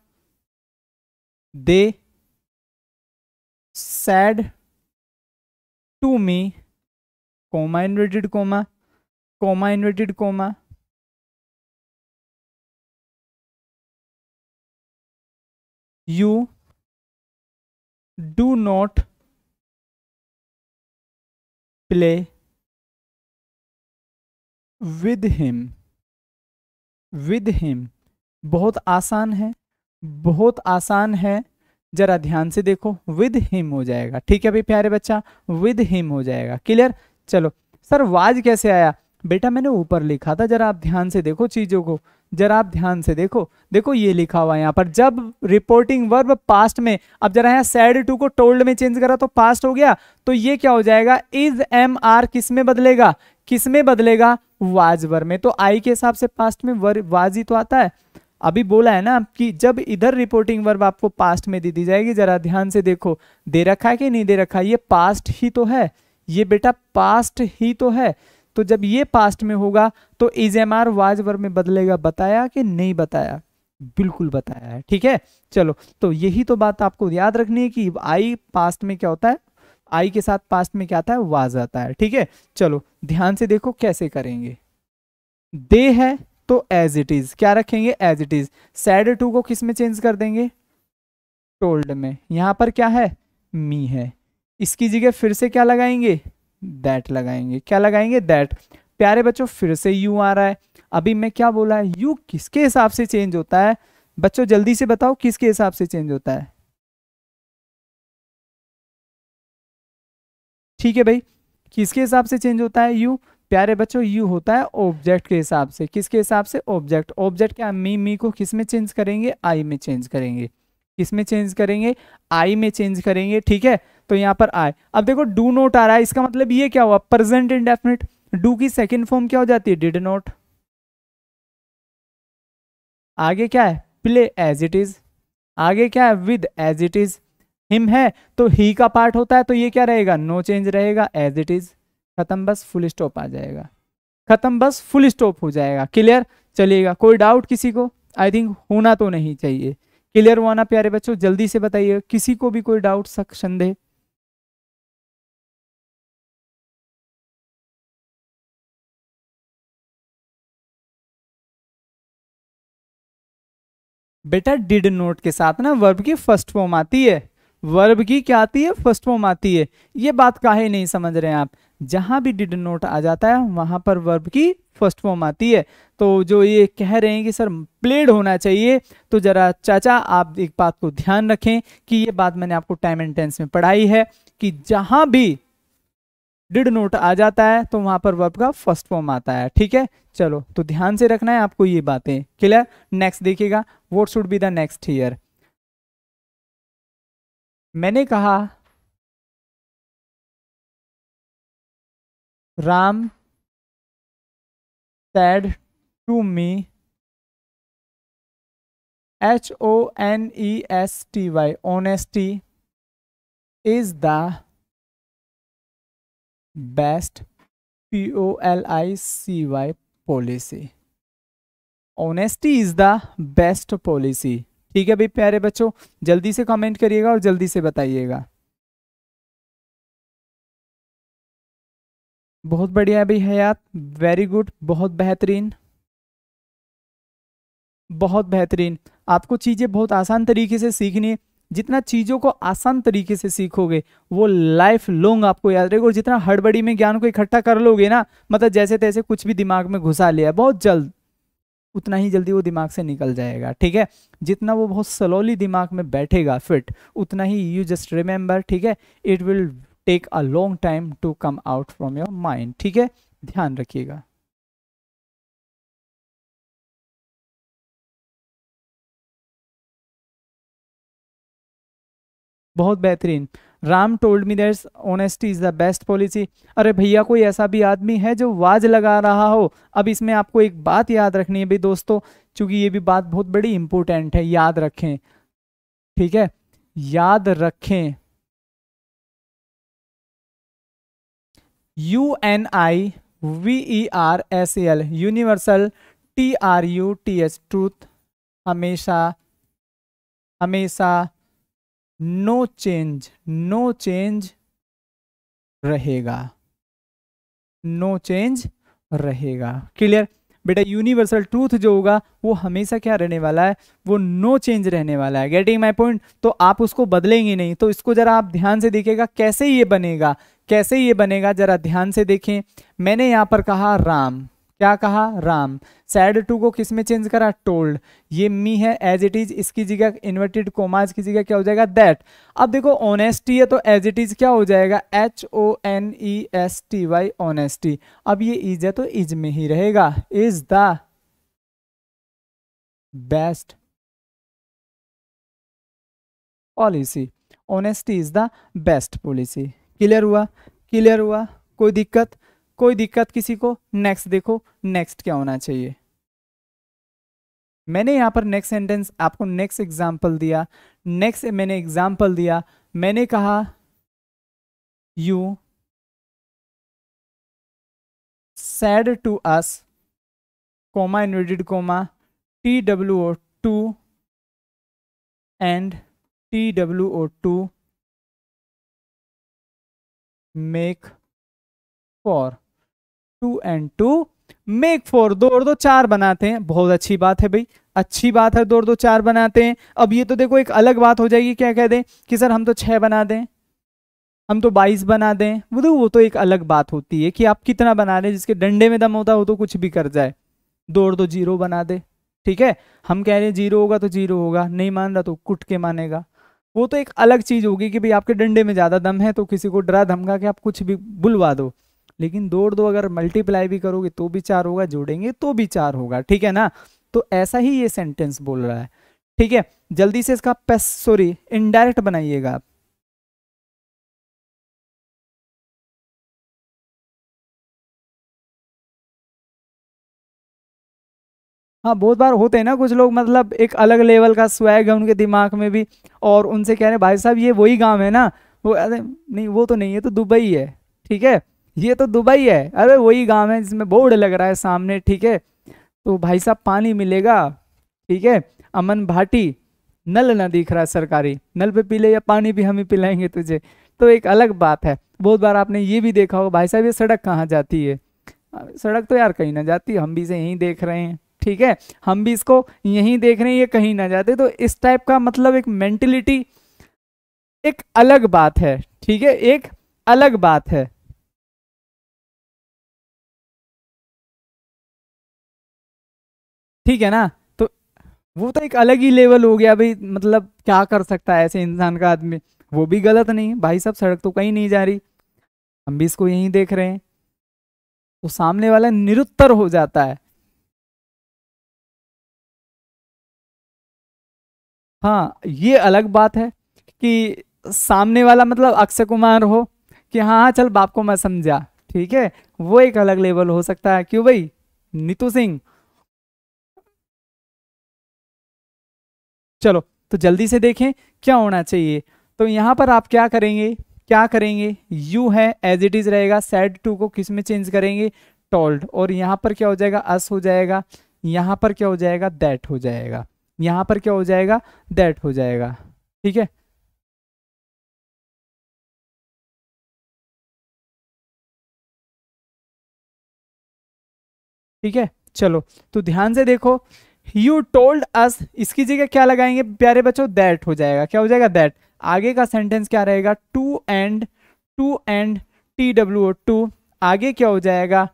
they said to me comma inverted comma comma inverted comma you do not play with him with him बहुत आसान है बहुत आसान है जरा ध्यान से देखो विद हिम हो जाएगा ठीक है भाई प्यारे बच्चा विद हिम हो जाएगा क्लियर चलो सर वाज कैसे आया बेटा मैंने ऊपर लिखा था जरा आप ध्यान से देखो चीज़ों को जरा आप ध्यान से देखो देखो ये लिखा हुआ है यहाँ पर जब रिपोर्टिंग वर्ब पास्ट में अब जरा यहाँ सैड टू को टोल्ड में चेंज करा तो पास्ट हो गया तो ये क्या हो जाएगा इज एम आर किस में बदलेगा किस में बदलेगा वाज वर में तो आई के हिसाब से पास्ट में वर वाज ही तो आता है अभी बोला है ना कि जब इधर रिपोर्टिंग वर्ब आपको पास्ट में दे दी जाएगी जरा ध्यान से देखो दे रखा है कि नहीं दे रखा ये पास्ट ही तो है ये बेटा पास्ट ही तो है तो जब ये पास्ट में होगा तो is am are was verb में बदलेगा बताया कि नहीं बताया बिल्कुल बताया है ठीक है चलो तो यही तो बात आपको याद रखनी है कि आई पास्ट में क्या होता है आई के साथ पास्ट में क्या आता है वाज आता है ठीक है चलो ध्यान से देखो कैसे करेंगे दे है तो एज इट इज क्या रखेंगे as it is said to को किस में चेंज कर देंगे टोल्ड में यहां पर क्या है मी है इसकी जगह फिर से क्या लगाएंगे दैट लगाएंगे क्या लगाएंगे दैट प्यारे बच्चों फिर से यू आ रहा है अभी मैं क्या बोला है यू किसके हिसाब से चेंज होता है बच्चों जल्दी से बताओ किसके हिसाब से चेंज होता है ठीक है भाई किसके हिसाब से चेंज होता है यू प्यारे बच्चों यू होता है ऑब्जेक्ट के हिसाब से किसके हिसाब से ऑब्जेक्ट ऑब्जेक्ट क्या मी मी को किस में चेंज करेंगे आई में चेंज करेंगे किस में चेंज करेंगे आई में चेंज करेंगे ठीक है तो यहाँ पर आए अब देखो डू नोट आ रहा है इसका मतलब ये क्या हुआ प्रेजेंट इंडेफिनिट डू की सेकेंड फॉर्म क्या हो जाती है डिड नोट आगे क्या है प्ले एज इट इज आगे क्या है with as it is him है तो ही का पार्ट होता है तो ये क्या रहेगा नो चेंज रहेगा एज इट इज खत्म बस फुल स्टॉप आ जाएगा खत्म बस फुल स्टॉप हो जाएगा क्लियर चलिएगा कोई डाउट किसी को आई थिंक होना तो नहीं चाहिए क्लियर हुआ ना प्यारे बच्चों जल्दी से बताइए किसी को भी कोई डाउट सक संदेह बेटा डिड नोट के साथ ना वर्ब की फर्स्ट फॉर्म आती है वर्ब की क्या आती है फर्स्ट फॉर्म आती है ये बात काहे नहीं समझ रहे हैं आप जहां भी डिड नोट आ जाता है वहां पर वर्ब की फर्स्ट फॉर्म आती है तो जो ये कह रहे हैं कि सर प्लेड होना चाहिए तो ज़रा चाचा आप एक बात को ध्यान रखें कि ये बात मैंने आपको टाइम एंड टेंस में पढ़ाई है कि जहां भी डिड नोट आ जाता है तो वहां पर वर्ब का फर्स्ट फॉर्म आता है ठीक है चलो तो ध्यान से रखना है आपको ये बातें क्लियर नेक्स्ट देखिएगा what should be the next year मैंने कहा Ram said to me, H O N E S T Y, honesty is the best P O L I C Y policy. Honesty is the best policy ठीक है भाई प्यारे बच्चों जल्दी से comment करिएगा और जल्दी से बताइएगा बहुत बढ़िया भी हयात वेरी गुड बहुत बेहतरीन बहुत बेहतरीन आपको चीज़ें बहुत आसान तरीके से सीखनी है जितना चीज़ों को आसान तरीके से सीखोगे वो लाइफ लॉन्ग आपको याद रहेगा और जितना हड़बड़ी में ज्ञान को इकट्ठा कर लोगे ना मतलब जैसे तैसे कुछ भी दिमाग में घुसा लिया बहुत जल्द उतना ही जल्दी वो दिमाग से निकल जाएगा ठीक है जितना वो बहुत स्लोली दिमाग में बैठेगा फिट उतना ही यू जस्ट रिमेंबर ठीक है it will take a long time to come out from your mind ठीक है ध्यान रखिएगा बहुत बेहतरीन Ram told me that's honesty is the best policy अरे भैया कोई ऐसा भी आदमी है जो वाज लगा रहा हो अब इसमें आपको एक बात याद रखनी है भाई दोस्तों चूंकि ये भी बात बहुत बड़ी इंपॉर्टेंट है याद रखें ठीक है याद रखें U N I V E R S L universal T R U T S truth हमेशा हमेशा नो चेंज नो चेंज रहेगा नो चेंज रहेगा क्लियर बेटा यूनिवर्सल ट्रूथ जो होगा वो हमेशा क्या रहने वाला है वो नो no चेंज रहने वाला है गेटिंग माई पॉइंट तो आप उसको बदलेंगे नहीं तो इसको जरा आप ध्यान से देखिएगा कैसे ये बनेगा कैसे ये बनेगा जरा ध्यान से देखें मैंने यहाँ पर कहा राम क्या कहा राम सैड टू को किस में चेंज करा टोल्ड ये मी है एज इट इज इसकी जगह इन्वर्टेड कोमाज की जगह क्या हो जाएगा दैट अब देखो ऑनेस्टी है तो एज इट इज क्या हो जाएगा H O N E S T Y honesty अब ये इज है तो इज में ही रहेगा is the best policy honesty is the best policy clear हुआ क्लियर हुआ कोई दिक्कत कोई दिक्कत किसी को नेक्स्ट देखो नेक्स्ट क्या होना चाहिए मैंने यहां पर नेक्स्ट सेंटेंस आपको नेक्स्ट एग्जाम्पल दिया नेक्स्ट मैंने एग्जाम्पल दिया मैंने कहा you said to us comma inverted comma T W O two and T W O two make four two and two make four दो और दो चार बनाते हैं बहुत अच्छी बात है भाई अच्छी बात है दो और दो चार बनाते हैं अब ये तो देखो एक अलग बात हो जाएगी क्या कह दें कि सर हम तो छः बना दें हम तो बाईस बना दें वो तो वो तो एक अलग बात होती है कि आप कितना बना दें जिसके डंडे में दम होता हो तो कुछ भी कर जाए दो और दो जीरो बना दे ठीक है हम कह रहे हैं जीरो होगा तो जीरो होगा नहीं मान रहा तो कुट के मानेगा वो तो एक अलग चीज़ होगी कि भाई आपके डंडे में ज़्यादा दम है तो किसी को डरा धमका के आप कुछ भी बुलवा दो लेकिन दौड़ दो अगर मल्टीप्लाई भी करोगे तो भी चार होगा जोड़ेंगे तो भी चार होगा ठीक है ना तो ऐसा ही ये सेंटेंस बोल रहा है ठीक है जल्दी से इसका सॉरी इनडायरेक्ट बनाइएगा आप हाँ बहुत बार होते हैं ना कुछ लोग मतलब एक अलग लेवल का स्वैग है उनके दिमाग में भी और उनसे कह रहे हैं भाई साहब ये वही गाँव है ना वो अरे नहीं वो तो नहीं है तो दुबई है ठीक है ये तो दुबई है अरे वही गाँव है जिसमें बोर्ड लग रहा है सामने ठीक है तो भाई साहब पानी मिलेगा ठीक है अमन भाटी नल ना दिख रहा है सरकारी नल पर पी या पानी भी हम ही पिलाएंगे तुझे तो एक अलग बात है बहुत बार आपने ये भी देखा होगा भाई साहब ये सड़क कहाँ जाती है सड़क तो यार कहीं ना जाती है हम भी से यहीं देख रहे हैं ठीक है हम भी इसको यहीं देख रहे हैं ये कहीं ना जाते तो इस टाइप का मतलब एक मेंटेलिटी एक अलग बात है ठीक है एक अलग बात है ठीक है ना तो वो तो एक अलग ही लेवल हो गया भाई मतलब क्या कर सकता है ऐसे इंसान का आदमी वो भी गलत नहीं है भाई साहब सड़क तो कहीं नहीं जा रही हम भी इसको यहीं देख रहे हैं वो तो सामने वाला निरुत्तर हो जाता है हाँ ये अलग बात है कि सामने वाला मतलब अक्षय कुमार हो कि हाँ हाँ चल बाप को मैं समझा ठीक है वो एक अलग लेवल हो सकता है क्यों भाई नीतू सिंह चलो तो जल्दी से देखें क्या होना चाहिए तो यहां पर आप क्या करेंगे क्या करेंगे यू है एज इट इज रहेगा सेड टू को किस में चेंज करेंगे टोल्ड और यहां पर क्या हो जाएगा अस हो जाएगा यहां पर क्या हो जाएगा दैट हो जाएगा यहाँ पर क्या हो जाएगा दैट हो जाएगा ठीक है ठीक है चलो तो ध्यान से देखो यू टोल्ड अस इसकी जगह क्या लगाएंगे प्यारे बच्चों दैट हो जाएगा क्या हो जाएगा दैट आगे का सेंटेंस क्या रहेगा two and two and T W O two आगे क्या हो जाएगा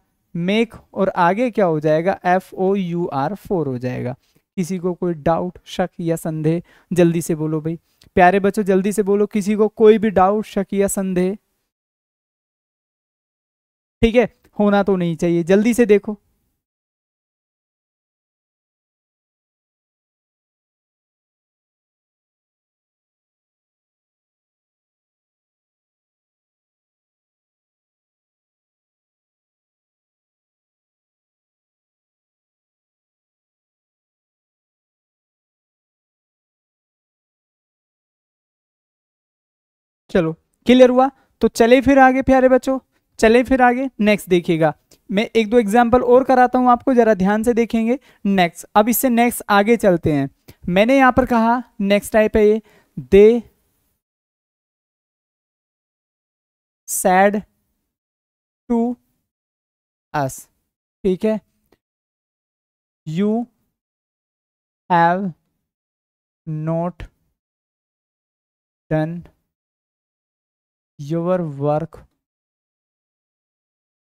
मेक और आगे क्या हो जाएगा F O U R four हो जाएगा किसी को कोई डाउट शक या संदेह जल्दी से बोलो भाई प्यारे बच्चों जल्दी से बोलो किसी को कोई भी डाउट शक या संदेह ठीक है होना तो नहीं चाहिए जल्दी से देखो चलो क्लियर हुआ तो चले फिर आगे प्यारे बच्चों चले फिर आगे नेक्स्ट देखिएगा मैं एक दो एग्जाम्पल और कराता हूँ आपको जरा ध्यान से देखेंगे नेक्स्ट अब इससे नेक्स्ट आगे चलते हैं मैंने यहाँ पर कहा नेक्स्ट टाइप है ये दे सैड टू अस ठीक है you have not done your work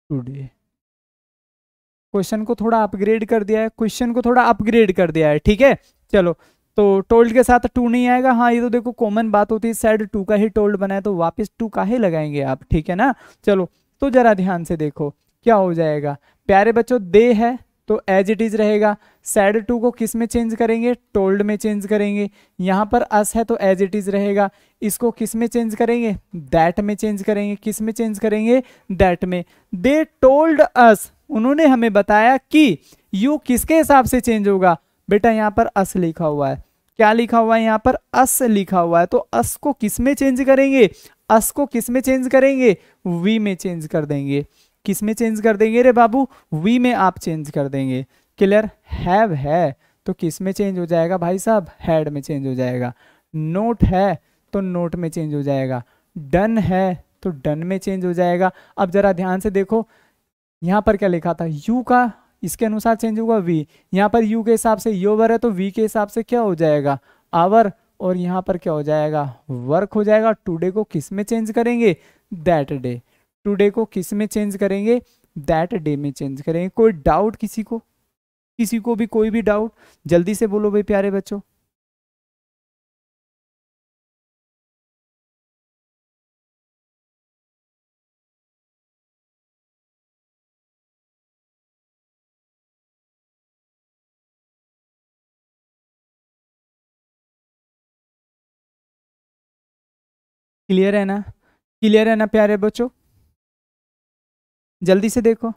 today question को थोड़ा अपग्रेड कर दिया है क्वेश्चन को थोड़ा अपग्रेड कर दिया है ठीक है चलो तो टोल्ड के साथ टू नहीं आएगा हाँ ये तो देखो कॉमन बात होती है साइड टू का ही टोल्ड बना है तो वापस टू का ही लगाएंगे आप ठीक है ना चलो तो जरा ध्यान से देखो क्या हो जाएगा प्यारे बच्चों दे है तो एज इट इज रहेगा सैड टू को किस में चेंज करेंगे टोल्ड में चेंज करेंगे यहाँ पर अस है तो एज इट इज रहेगा इसको किस में चेंज करेंगे दैट में चेंज करेंगे किस में चेंज करेंगे दैट में दे टोल्ड अस उन्होंने हमें बताया कि यू किसके हिसाब से चेंज होगा बेटा यहाँ पर अस लिखा हुआ है क्या लिखा हुआ है यहाँ पर अस लिखा हुआ है तो अस को किस में चेंज करेंगे अस को किस में चेंज करेंगे वी में चेंज कर देंगे किस में चेंज कर देंगे रे बाबू वी में आप चेंज कर देंगे क्लियर हैव है तो किस में चेंज हो जाएगा भाई साहब हैड में चेंज हो जाएगा नोट है तो नोट में चेंज हो जाएगा डन है तो डन में चेंज हो जाएगा अब जरा ध्यान से देखो यहाँ पर क्या लिखा था यू का इसके अनुसार चेंज होगा वी यहाँ पर यू के हिसाब से योवर है तो वी के हिसाब से क्या हो जाएगा आवर और यहाँ पर क्या हो जाएगा वर्क हो जाएगा टुडे को किस में चेंज करेंगे दैट डे टुडे को किस में चेंज करेंगे दैट डे में चेंज करेंगे कोई डाउट किसी को किसी को भी कोई भी डाउट जल्दी से बोलो भाई प्यारे बच्चों क्लियर है ना क्लियर है ना प्यारे बच्चों जल्दी से देखो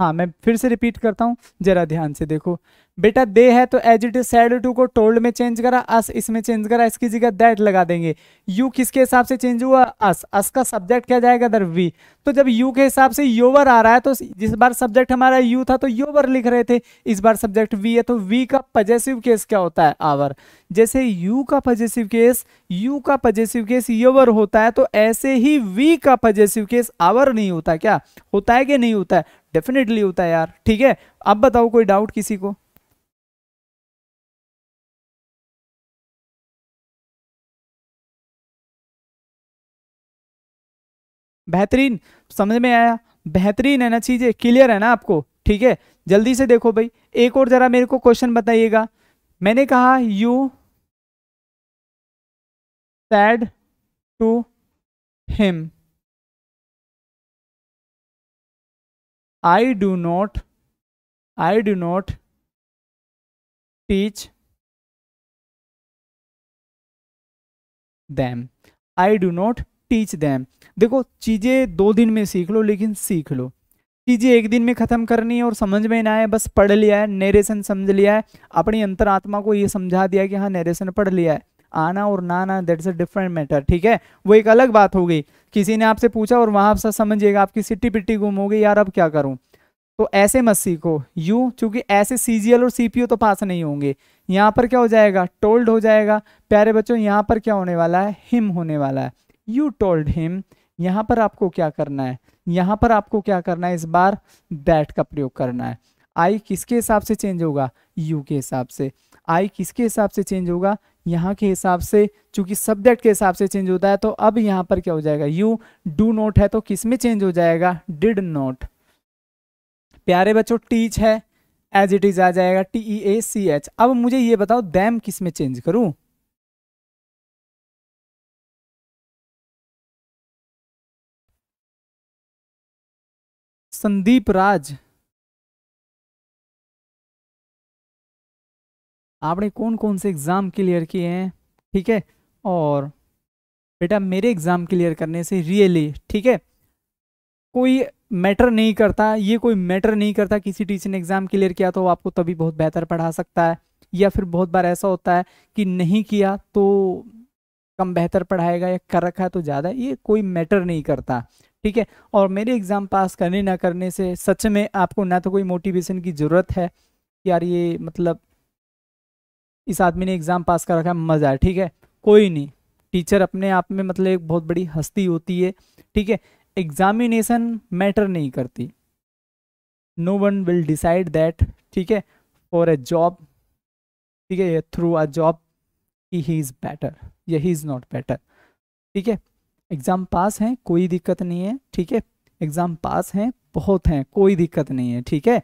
हाँ मैं फिर से रिपीट करता हूँ जरा ध्यान से देखो बेटा दे है तो as it is said to को टोल्ड में चेंज करा अस इसमें चेंज करा इसकी जगह दैट लगा देंगे यू किसके हिसाब से चेंज हुआ अस अस का सब्जेक्ट क्या जाएगा दर वी तो जब यू के हिसाब से योवर आ रहा है तो जिस बार सब्जेक्ट हमारा यू था तो योवर लिख रहे थे इस बार सब्जेक्ट वी है तो वी का पजेसिव केस क्या होता है आवर जैसे यू का पजेसिव केस यू का पजेसिव केस योवर होता है तो ऐसे ही वी का पजेसिव केस आवर नहीं होता क्या होता है कि नहीं होता है डेफिनेटली होता है यार ठीक है अब बताओ कोई डाउट किसी को बेहतरीन समझ में आया बेहतरीन है ना चीज़ें क्लियर है ना आपको ठीक है जल्दी से देखो भाई एक और ज़रा मेरे को क्वेश्चन बताइएगा मैंने कहा you said to him I do not I do not teach them I do not teach them देखो चीज़ें दो दिन में सीख लो लेकिन सीख लो चीज़ें एक दिन में ख़त्म करनी है और समझ में ना आए बस पढ़ लिया है नरेशन समझ लिया है अपनी अंतरात्मा को ये समझा दिया कि हाँ नरेशन पढ़ लिया है आना और ना आना दैट्स अ डिफरेंट मैटर ठीक है वो एक अलग बात हो गई किसी ने आपसे पूछा और वहां आप समझिएगा आपकी सिट्टी पिट्टी गुम हो गई यार अब क्या करूं तो ऐसे मत सीखो यू चूंकि ऐसे सी और सी तो पास नहीं होंगे यहाँ पर क्या हो जाएगा टोल्ड हो जाएगा प्यारे बच्चों यहाँ पर क्या होने वाला है हिम होने वाला है यू टोल्ड हिम यहाँ पर आपको क्या करना है यहाँ पर आपको क्या करना है इस बार दैट का प्रयोग करना है आई किसके हिसाब से चेंज होगा यू के हिसाब से आई किसके हिसाब से चेंज होगा यहाँ के हिसाब से चूंकि सब्जेक्ट के हिसाब से चेंज होता है तो अब यहाँ पर क्या हो जाएगा यू डू नोट है तो किस में चेंज हो जाएगा डिड नोट प्यारे बच्चों टीच है एज इट इज आ जाएगा टी ई ए सी एच अब मुझे ये बताओ दैम किस में चेंज करूं संदीप राज आपने कौन कौन से एग्ज़ाम क्लियर किए हैं ठीक है और बेटा मेरे एग्ज़ाम क्लियर करने से रियली ठीक है कोई मैटर नहीं करता ये कोई मैटर नहीं करता किसी टीचर ने एग्ज़ाम क्लियर किया तो आपको तभी बहुत बेहतर पढ़ा सकता है या फिर बहुत बार ऐसा होता है कि नहीं किया तो कम बेहतर पढ़ाएगा या कर रखा है तो ज़्यादा ये कोई मैटर नहीं करता ठीक है और मेरे एग्ज़ाम पास करने ना करने से सच में आपको ना तो कोई मोटिवेशन की ज़रूरत है यार ये मतलब इस आदमी ने एग्ज़ाम पास कर रखा है मज़ा ठीक है कोई नहीं टीचर अपने आप में मतलब एक बहुत बड़ी हस्ती होती है ठीक है एग्जामिनेशन मैटर नहीं करती no one will decide that ठीक है फॉर ए जॉब ठीक है through a job he is better या ही इज़ नॉट बेटर ठीक है एग्ज़ाम पास हैं कोई दिक्कत नहीं है ठीक है एग्ज़ाम पास हैं बहुत हैं कोई दिक्कत नहीं है ठीक है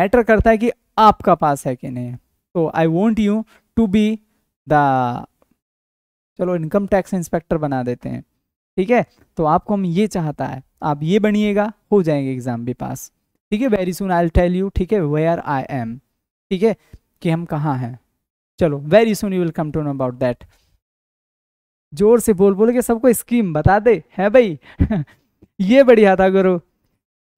मैटर करता है कि आपका पास है कि नहीं so I want you to be the चलो इनकम टैक्स इंस्पेक्टर बना देते हैं ठीक है तो आपको हम ये चाहता है आप ये बनिएगा हो जाएंगे एग्जाम भी पास ठीक है very soon I tell you ठीक है आर आई एम ठीक है कि हम कहाँ हैं चलो very soon you will come to know about that जोर से बोल बोल के सबको स्कीम बता दे है भाई ये बढ़िया था गुरु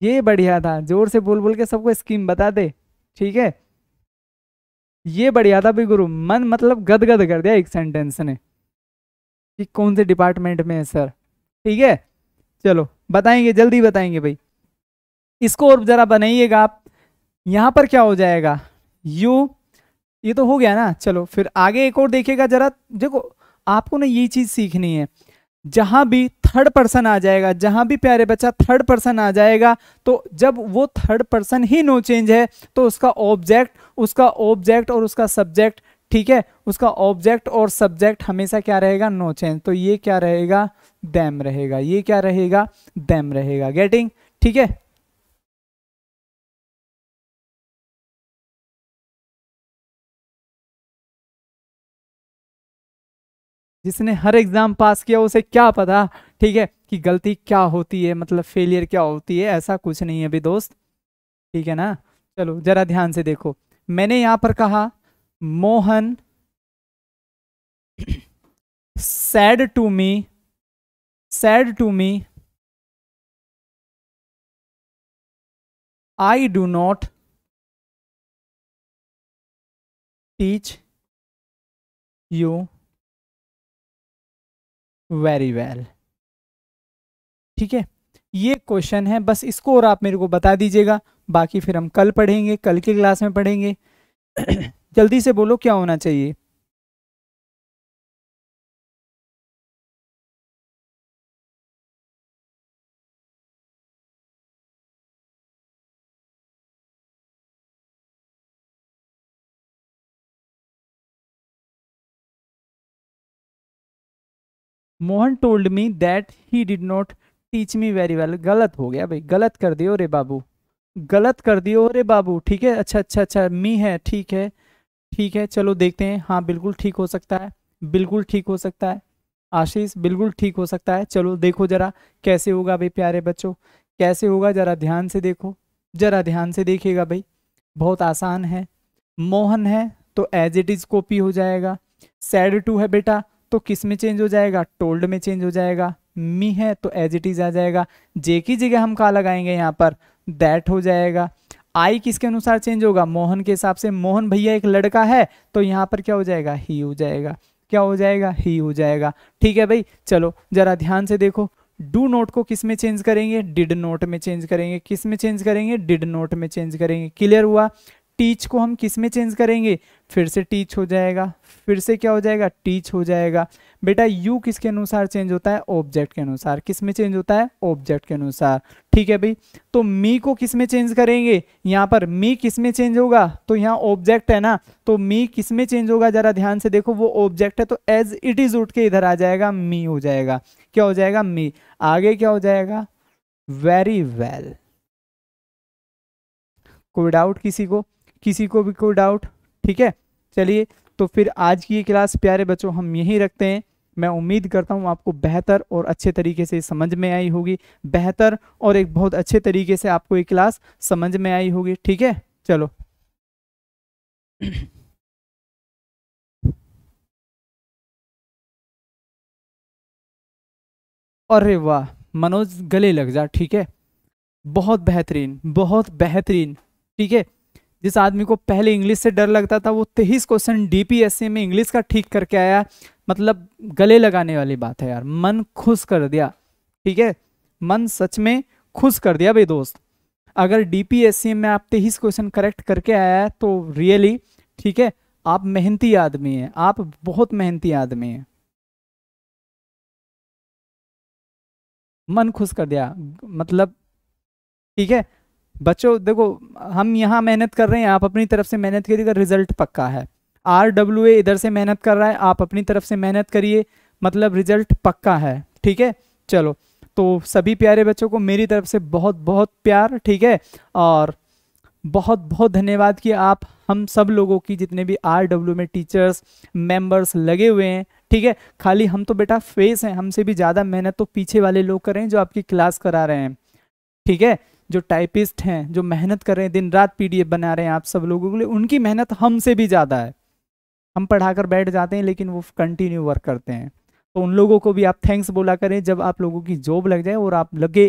ये बढ़िया था जोर से बोल बोल के सबको स्कीम बता दे ठीक है ये बढ़िया था भी गुरु मन मतलब गदगद कर दिया एक सेंटेंस ने कि कौन से डिपार्टमेंट में है सर ठीक है चलो बताएंगे जल्दी बताएंगे भाई इसको और ज़रा बनाइएगा आप यहाँ पर क्या हो जाएगा यू ये तो हो गया ना चलो फिर आगे एक और देखिएगा जरा देखो आपको ना ये चीज़ सीखनी है जहां भी थर्ड पर्सन आ जाएगा जहां भी प्यारे बच्चा थर्ड पर्सन आ जाएगा तो जब वो थर्ड पर्सन ही नो चेंज है तो उसका ऑब्जेक्ट उसका ऑब्जेक्ट और उसका सब्जेक्ट ठीक है उसका ऑब्जेक्ट और सब्जेक्ट हमेशा क्या रहेगा नो चेंज तो ये क्या रहेगा दैम रहेगा ये क्या रहेगा दैम रहेगा गेटिंग ठीक है जिसने हर एग्जाम पास किया उसे क्या पता ठीक है कि गलती क्या होती है मतलब फेलियर क्या होती है ऐसा कुछ नहीं है अभी दोस्त ठीक है ना चलो जरा ध्यान से देखो मैंने यहां पर कहा Mohan said to me said to me I do not teach you very well ठीक है ये क्वेश्चन है बस इसको और आप मेरे को बता दीजिएगा बाकी फिर हम कल पढ़ेंगे कल की क्लास में पढ़ेंगे जल्दी से बोलो क्या होना चाहिए Mohan told me that he did not teach me very well गलत हो गया भाई गलत कर दियो रे बाबू गलत कर दियो अरे बाबू ठीक है अच्छा अच्छा अच्छा मी है ठीक है ठीक है चलो देखते हैं हाँ बिल्कुल ठीक हो सकता है बिल्कुल ठीक हो सकता है आशीष बिल्कुल ठीक हो सकता है चलो देखो जरा कैसे होगा भाई प्यारे बच्चों कैसे होगा जरा ध्यान से देखो जरा ध्यान से देखिएगा भाई बहुत आसान है मोहन है तो एज इट इज़ कॉपी हो जाएगा सैड टू है बेटा तो किस में चेंज हो जाएगा टोल्ड में चेंज हो जाएगा मी है तो एज इट इज़ आ जाएगा जे की जगह हम कहा लगाएंगे यहाँ पर दैट हो जाएगा आई किसके अनुसार चेंज होगा मोहन के हिसाब से मोहन भैया एक लड़का है तो यहाँ पर क्या हो जाएगा ही हो जाएगा क्या हो जाएगा ही हो जाएगा ठीक है भाई चलो जरा ध्यान से देखो डू नोट को किस में चेंज करेंगे डिड नोट में चेंज करेंगे किस में चेंज करेंगे डिड नोट में चेंज करेंगे क्लियर हुआ टीच को हम किस में चेंज करेंगे फिर से टीच हो जाएगा फिर से क्या हो जाएगा टीच हो जाएगा बेटा यू किसके अनुसार चेंज होता है ऑब्जेक्ट के अनुसार किस में चेंज होता है ऑब्जेक्ट के अनुसार ठीक है भाई तो मी को किस में चेंज करेंगे यहाँ पर मी किस में चेंज होगा तो यहाँ ऑब्जेक्ट है ना तो मी किस में चेंज होगा जरा ध्यान से देखो वो ऑब्जेक्ट है तो एज इट इज उठ के इधर आ जाएगा मी हो जाएगा क्या हो जाएगा मी आगे क्या हो जाएगा वेरी वेल कोई डाउट किसी को किसी को भी कोई डाउट ठीक है चलिए तो फिर आज की ये क्लास प्यारे बच्चों हम यहीं रखते हैं मैं उम्मीद करता हूँ आपको बेहतर और अच्छे तरीके से समझ में आई होगी बेहतर और एक बहुत अच्छे तरीके से आपको ये क्लास समझ में आई होगी ठीक है चलो अरे वाह मनोज गले लग जा ठीक है बहुत बेहतरीन बहुत बेहतरीन ठीक है जिस आदमी को पहले इंग्लिश से डर लगता था वो तेईस क्वेश्चन डीपीएससी में इंग्लिश का ठीक करके आया मतलब गले लगाने वाली बात है यार मन खुश कर दिया ठीक है मन सच में खुश कर दिया भाई दोस्त अगर डीपीएससी में आप तेईस क्वेश्चन करेक्ट करके आया है तो रियली ठीक है आप मेहनती आदमी हैं आप बहुत मेहनती आदमी हैं मन खुश कर दिया मतलब ठीक है बच्चों देखो हम यहाँ मेहनत कर रहे हैं आप अपनी तरफ से मेहनत करिएगा रिजल्ट पक्का है आर डब्ल्यू ए इधर से मेहनत कर रहा है आप अपनी तरफ से मेहनत करिए मतलब रिजल्ट पक्का है ठीक है चलो तो सभी प्यारे बच्चों को मेरी तरफ से बहुत बहुत प्यार ठीक है और बहुत बहुत धन्यवाद कि आप हम सब लोगों की जितने भी आर डब्ल्यू में टीचर्स मेंबर्स लगे हुए हैं ठीक है खाली हम तो बेटा फेस हैं हमसे भी ज़्यादा मेहनत तो पीछे वाले लोग कर रहे हैं जो आपकी क्लास करा रहे हैं ठीक है जो टाइपिस्ट हैं जो मेहनत कर रहे हैं दिन रात पीडीएफ बना रहे हैं आप सब लोगों के लिए उनकी मेहनत हमसे भी ज़्यादा है हम पढ़ा कर बैठ जाते हैं लेकिन वो कंटिन्यू वर्क करते हैं तो उन लोगों को भी आप थैंक्स बोला करें जब आप लोगों की जॉब लग जाए और आप लगे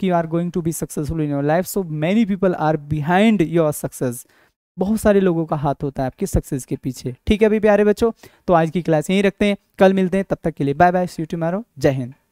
कि you are going to be successful in your life so many people are behind your success बहुत सारे लोगों का हाथ होता है आपके सक्सेस के पीछे ठीक है अभी प्यारे बच्चों तो आज की क्लास यहीं रखते हैं कल मिलते हैं तब तक के लिए बाय बाय सी टू मारो जय हिंद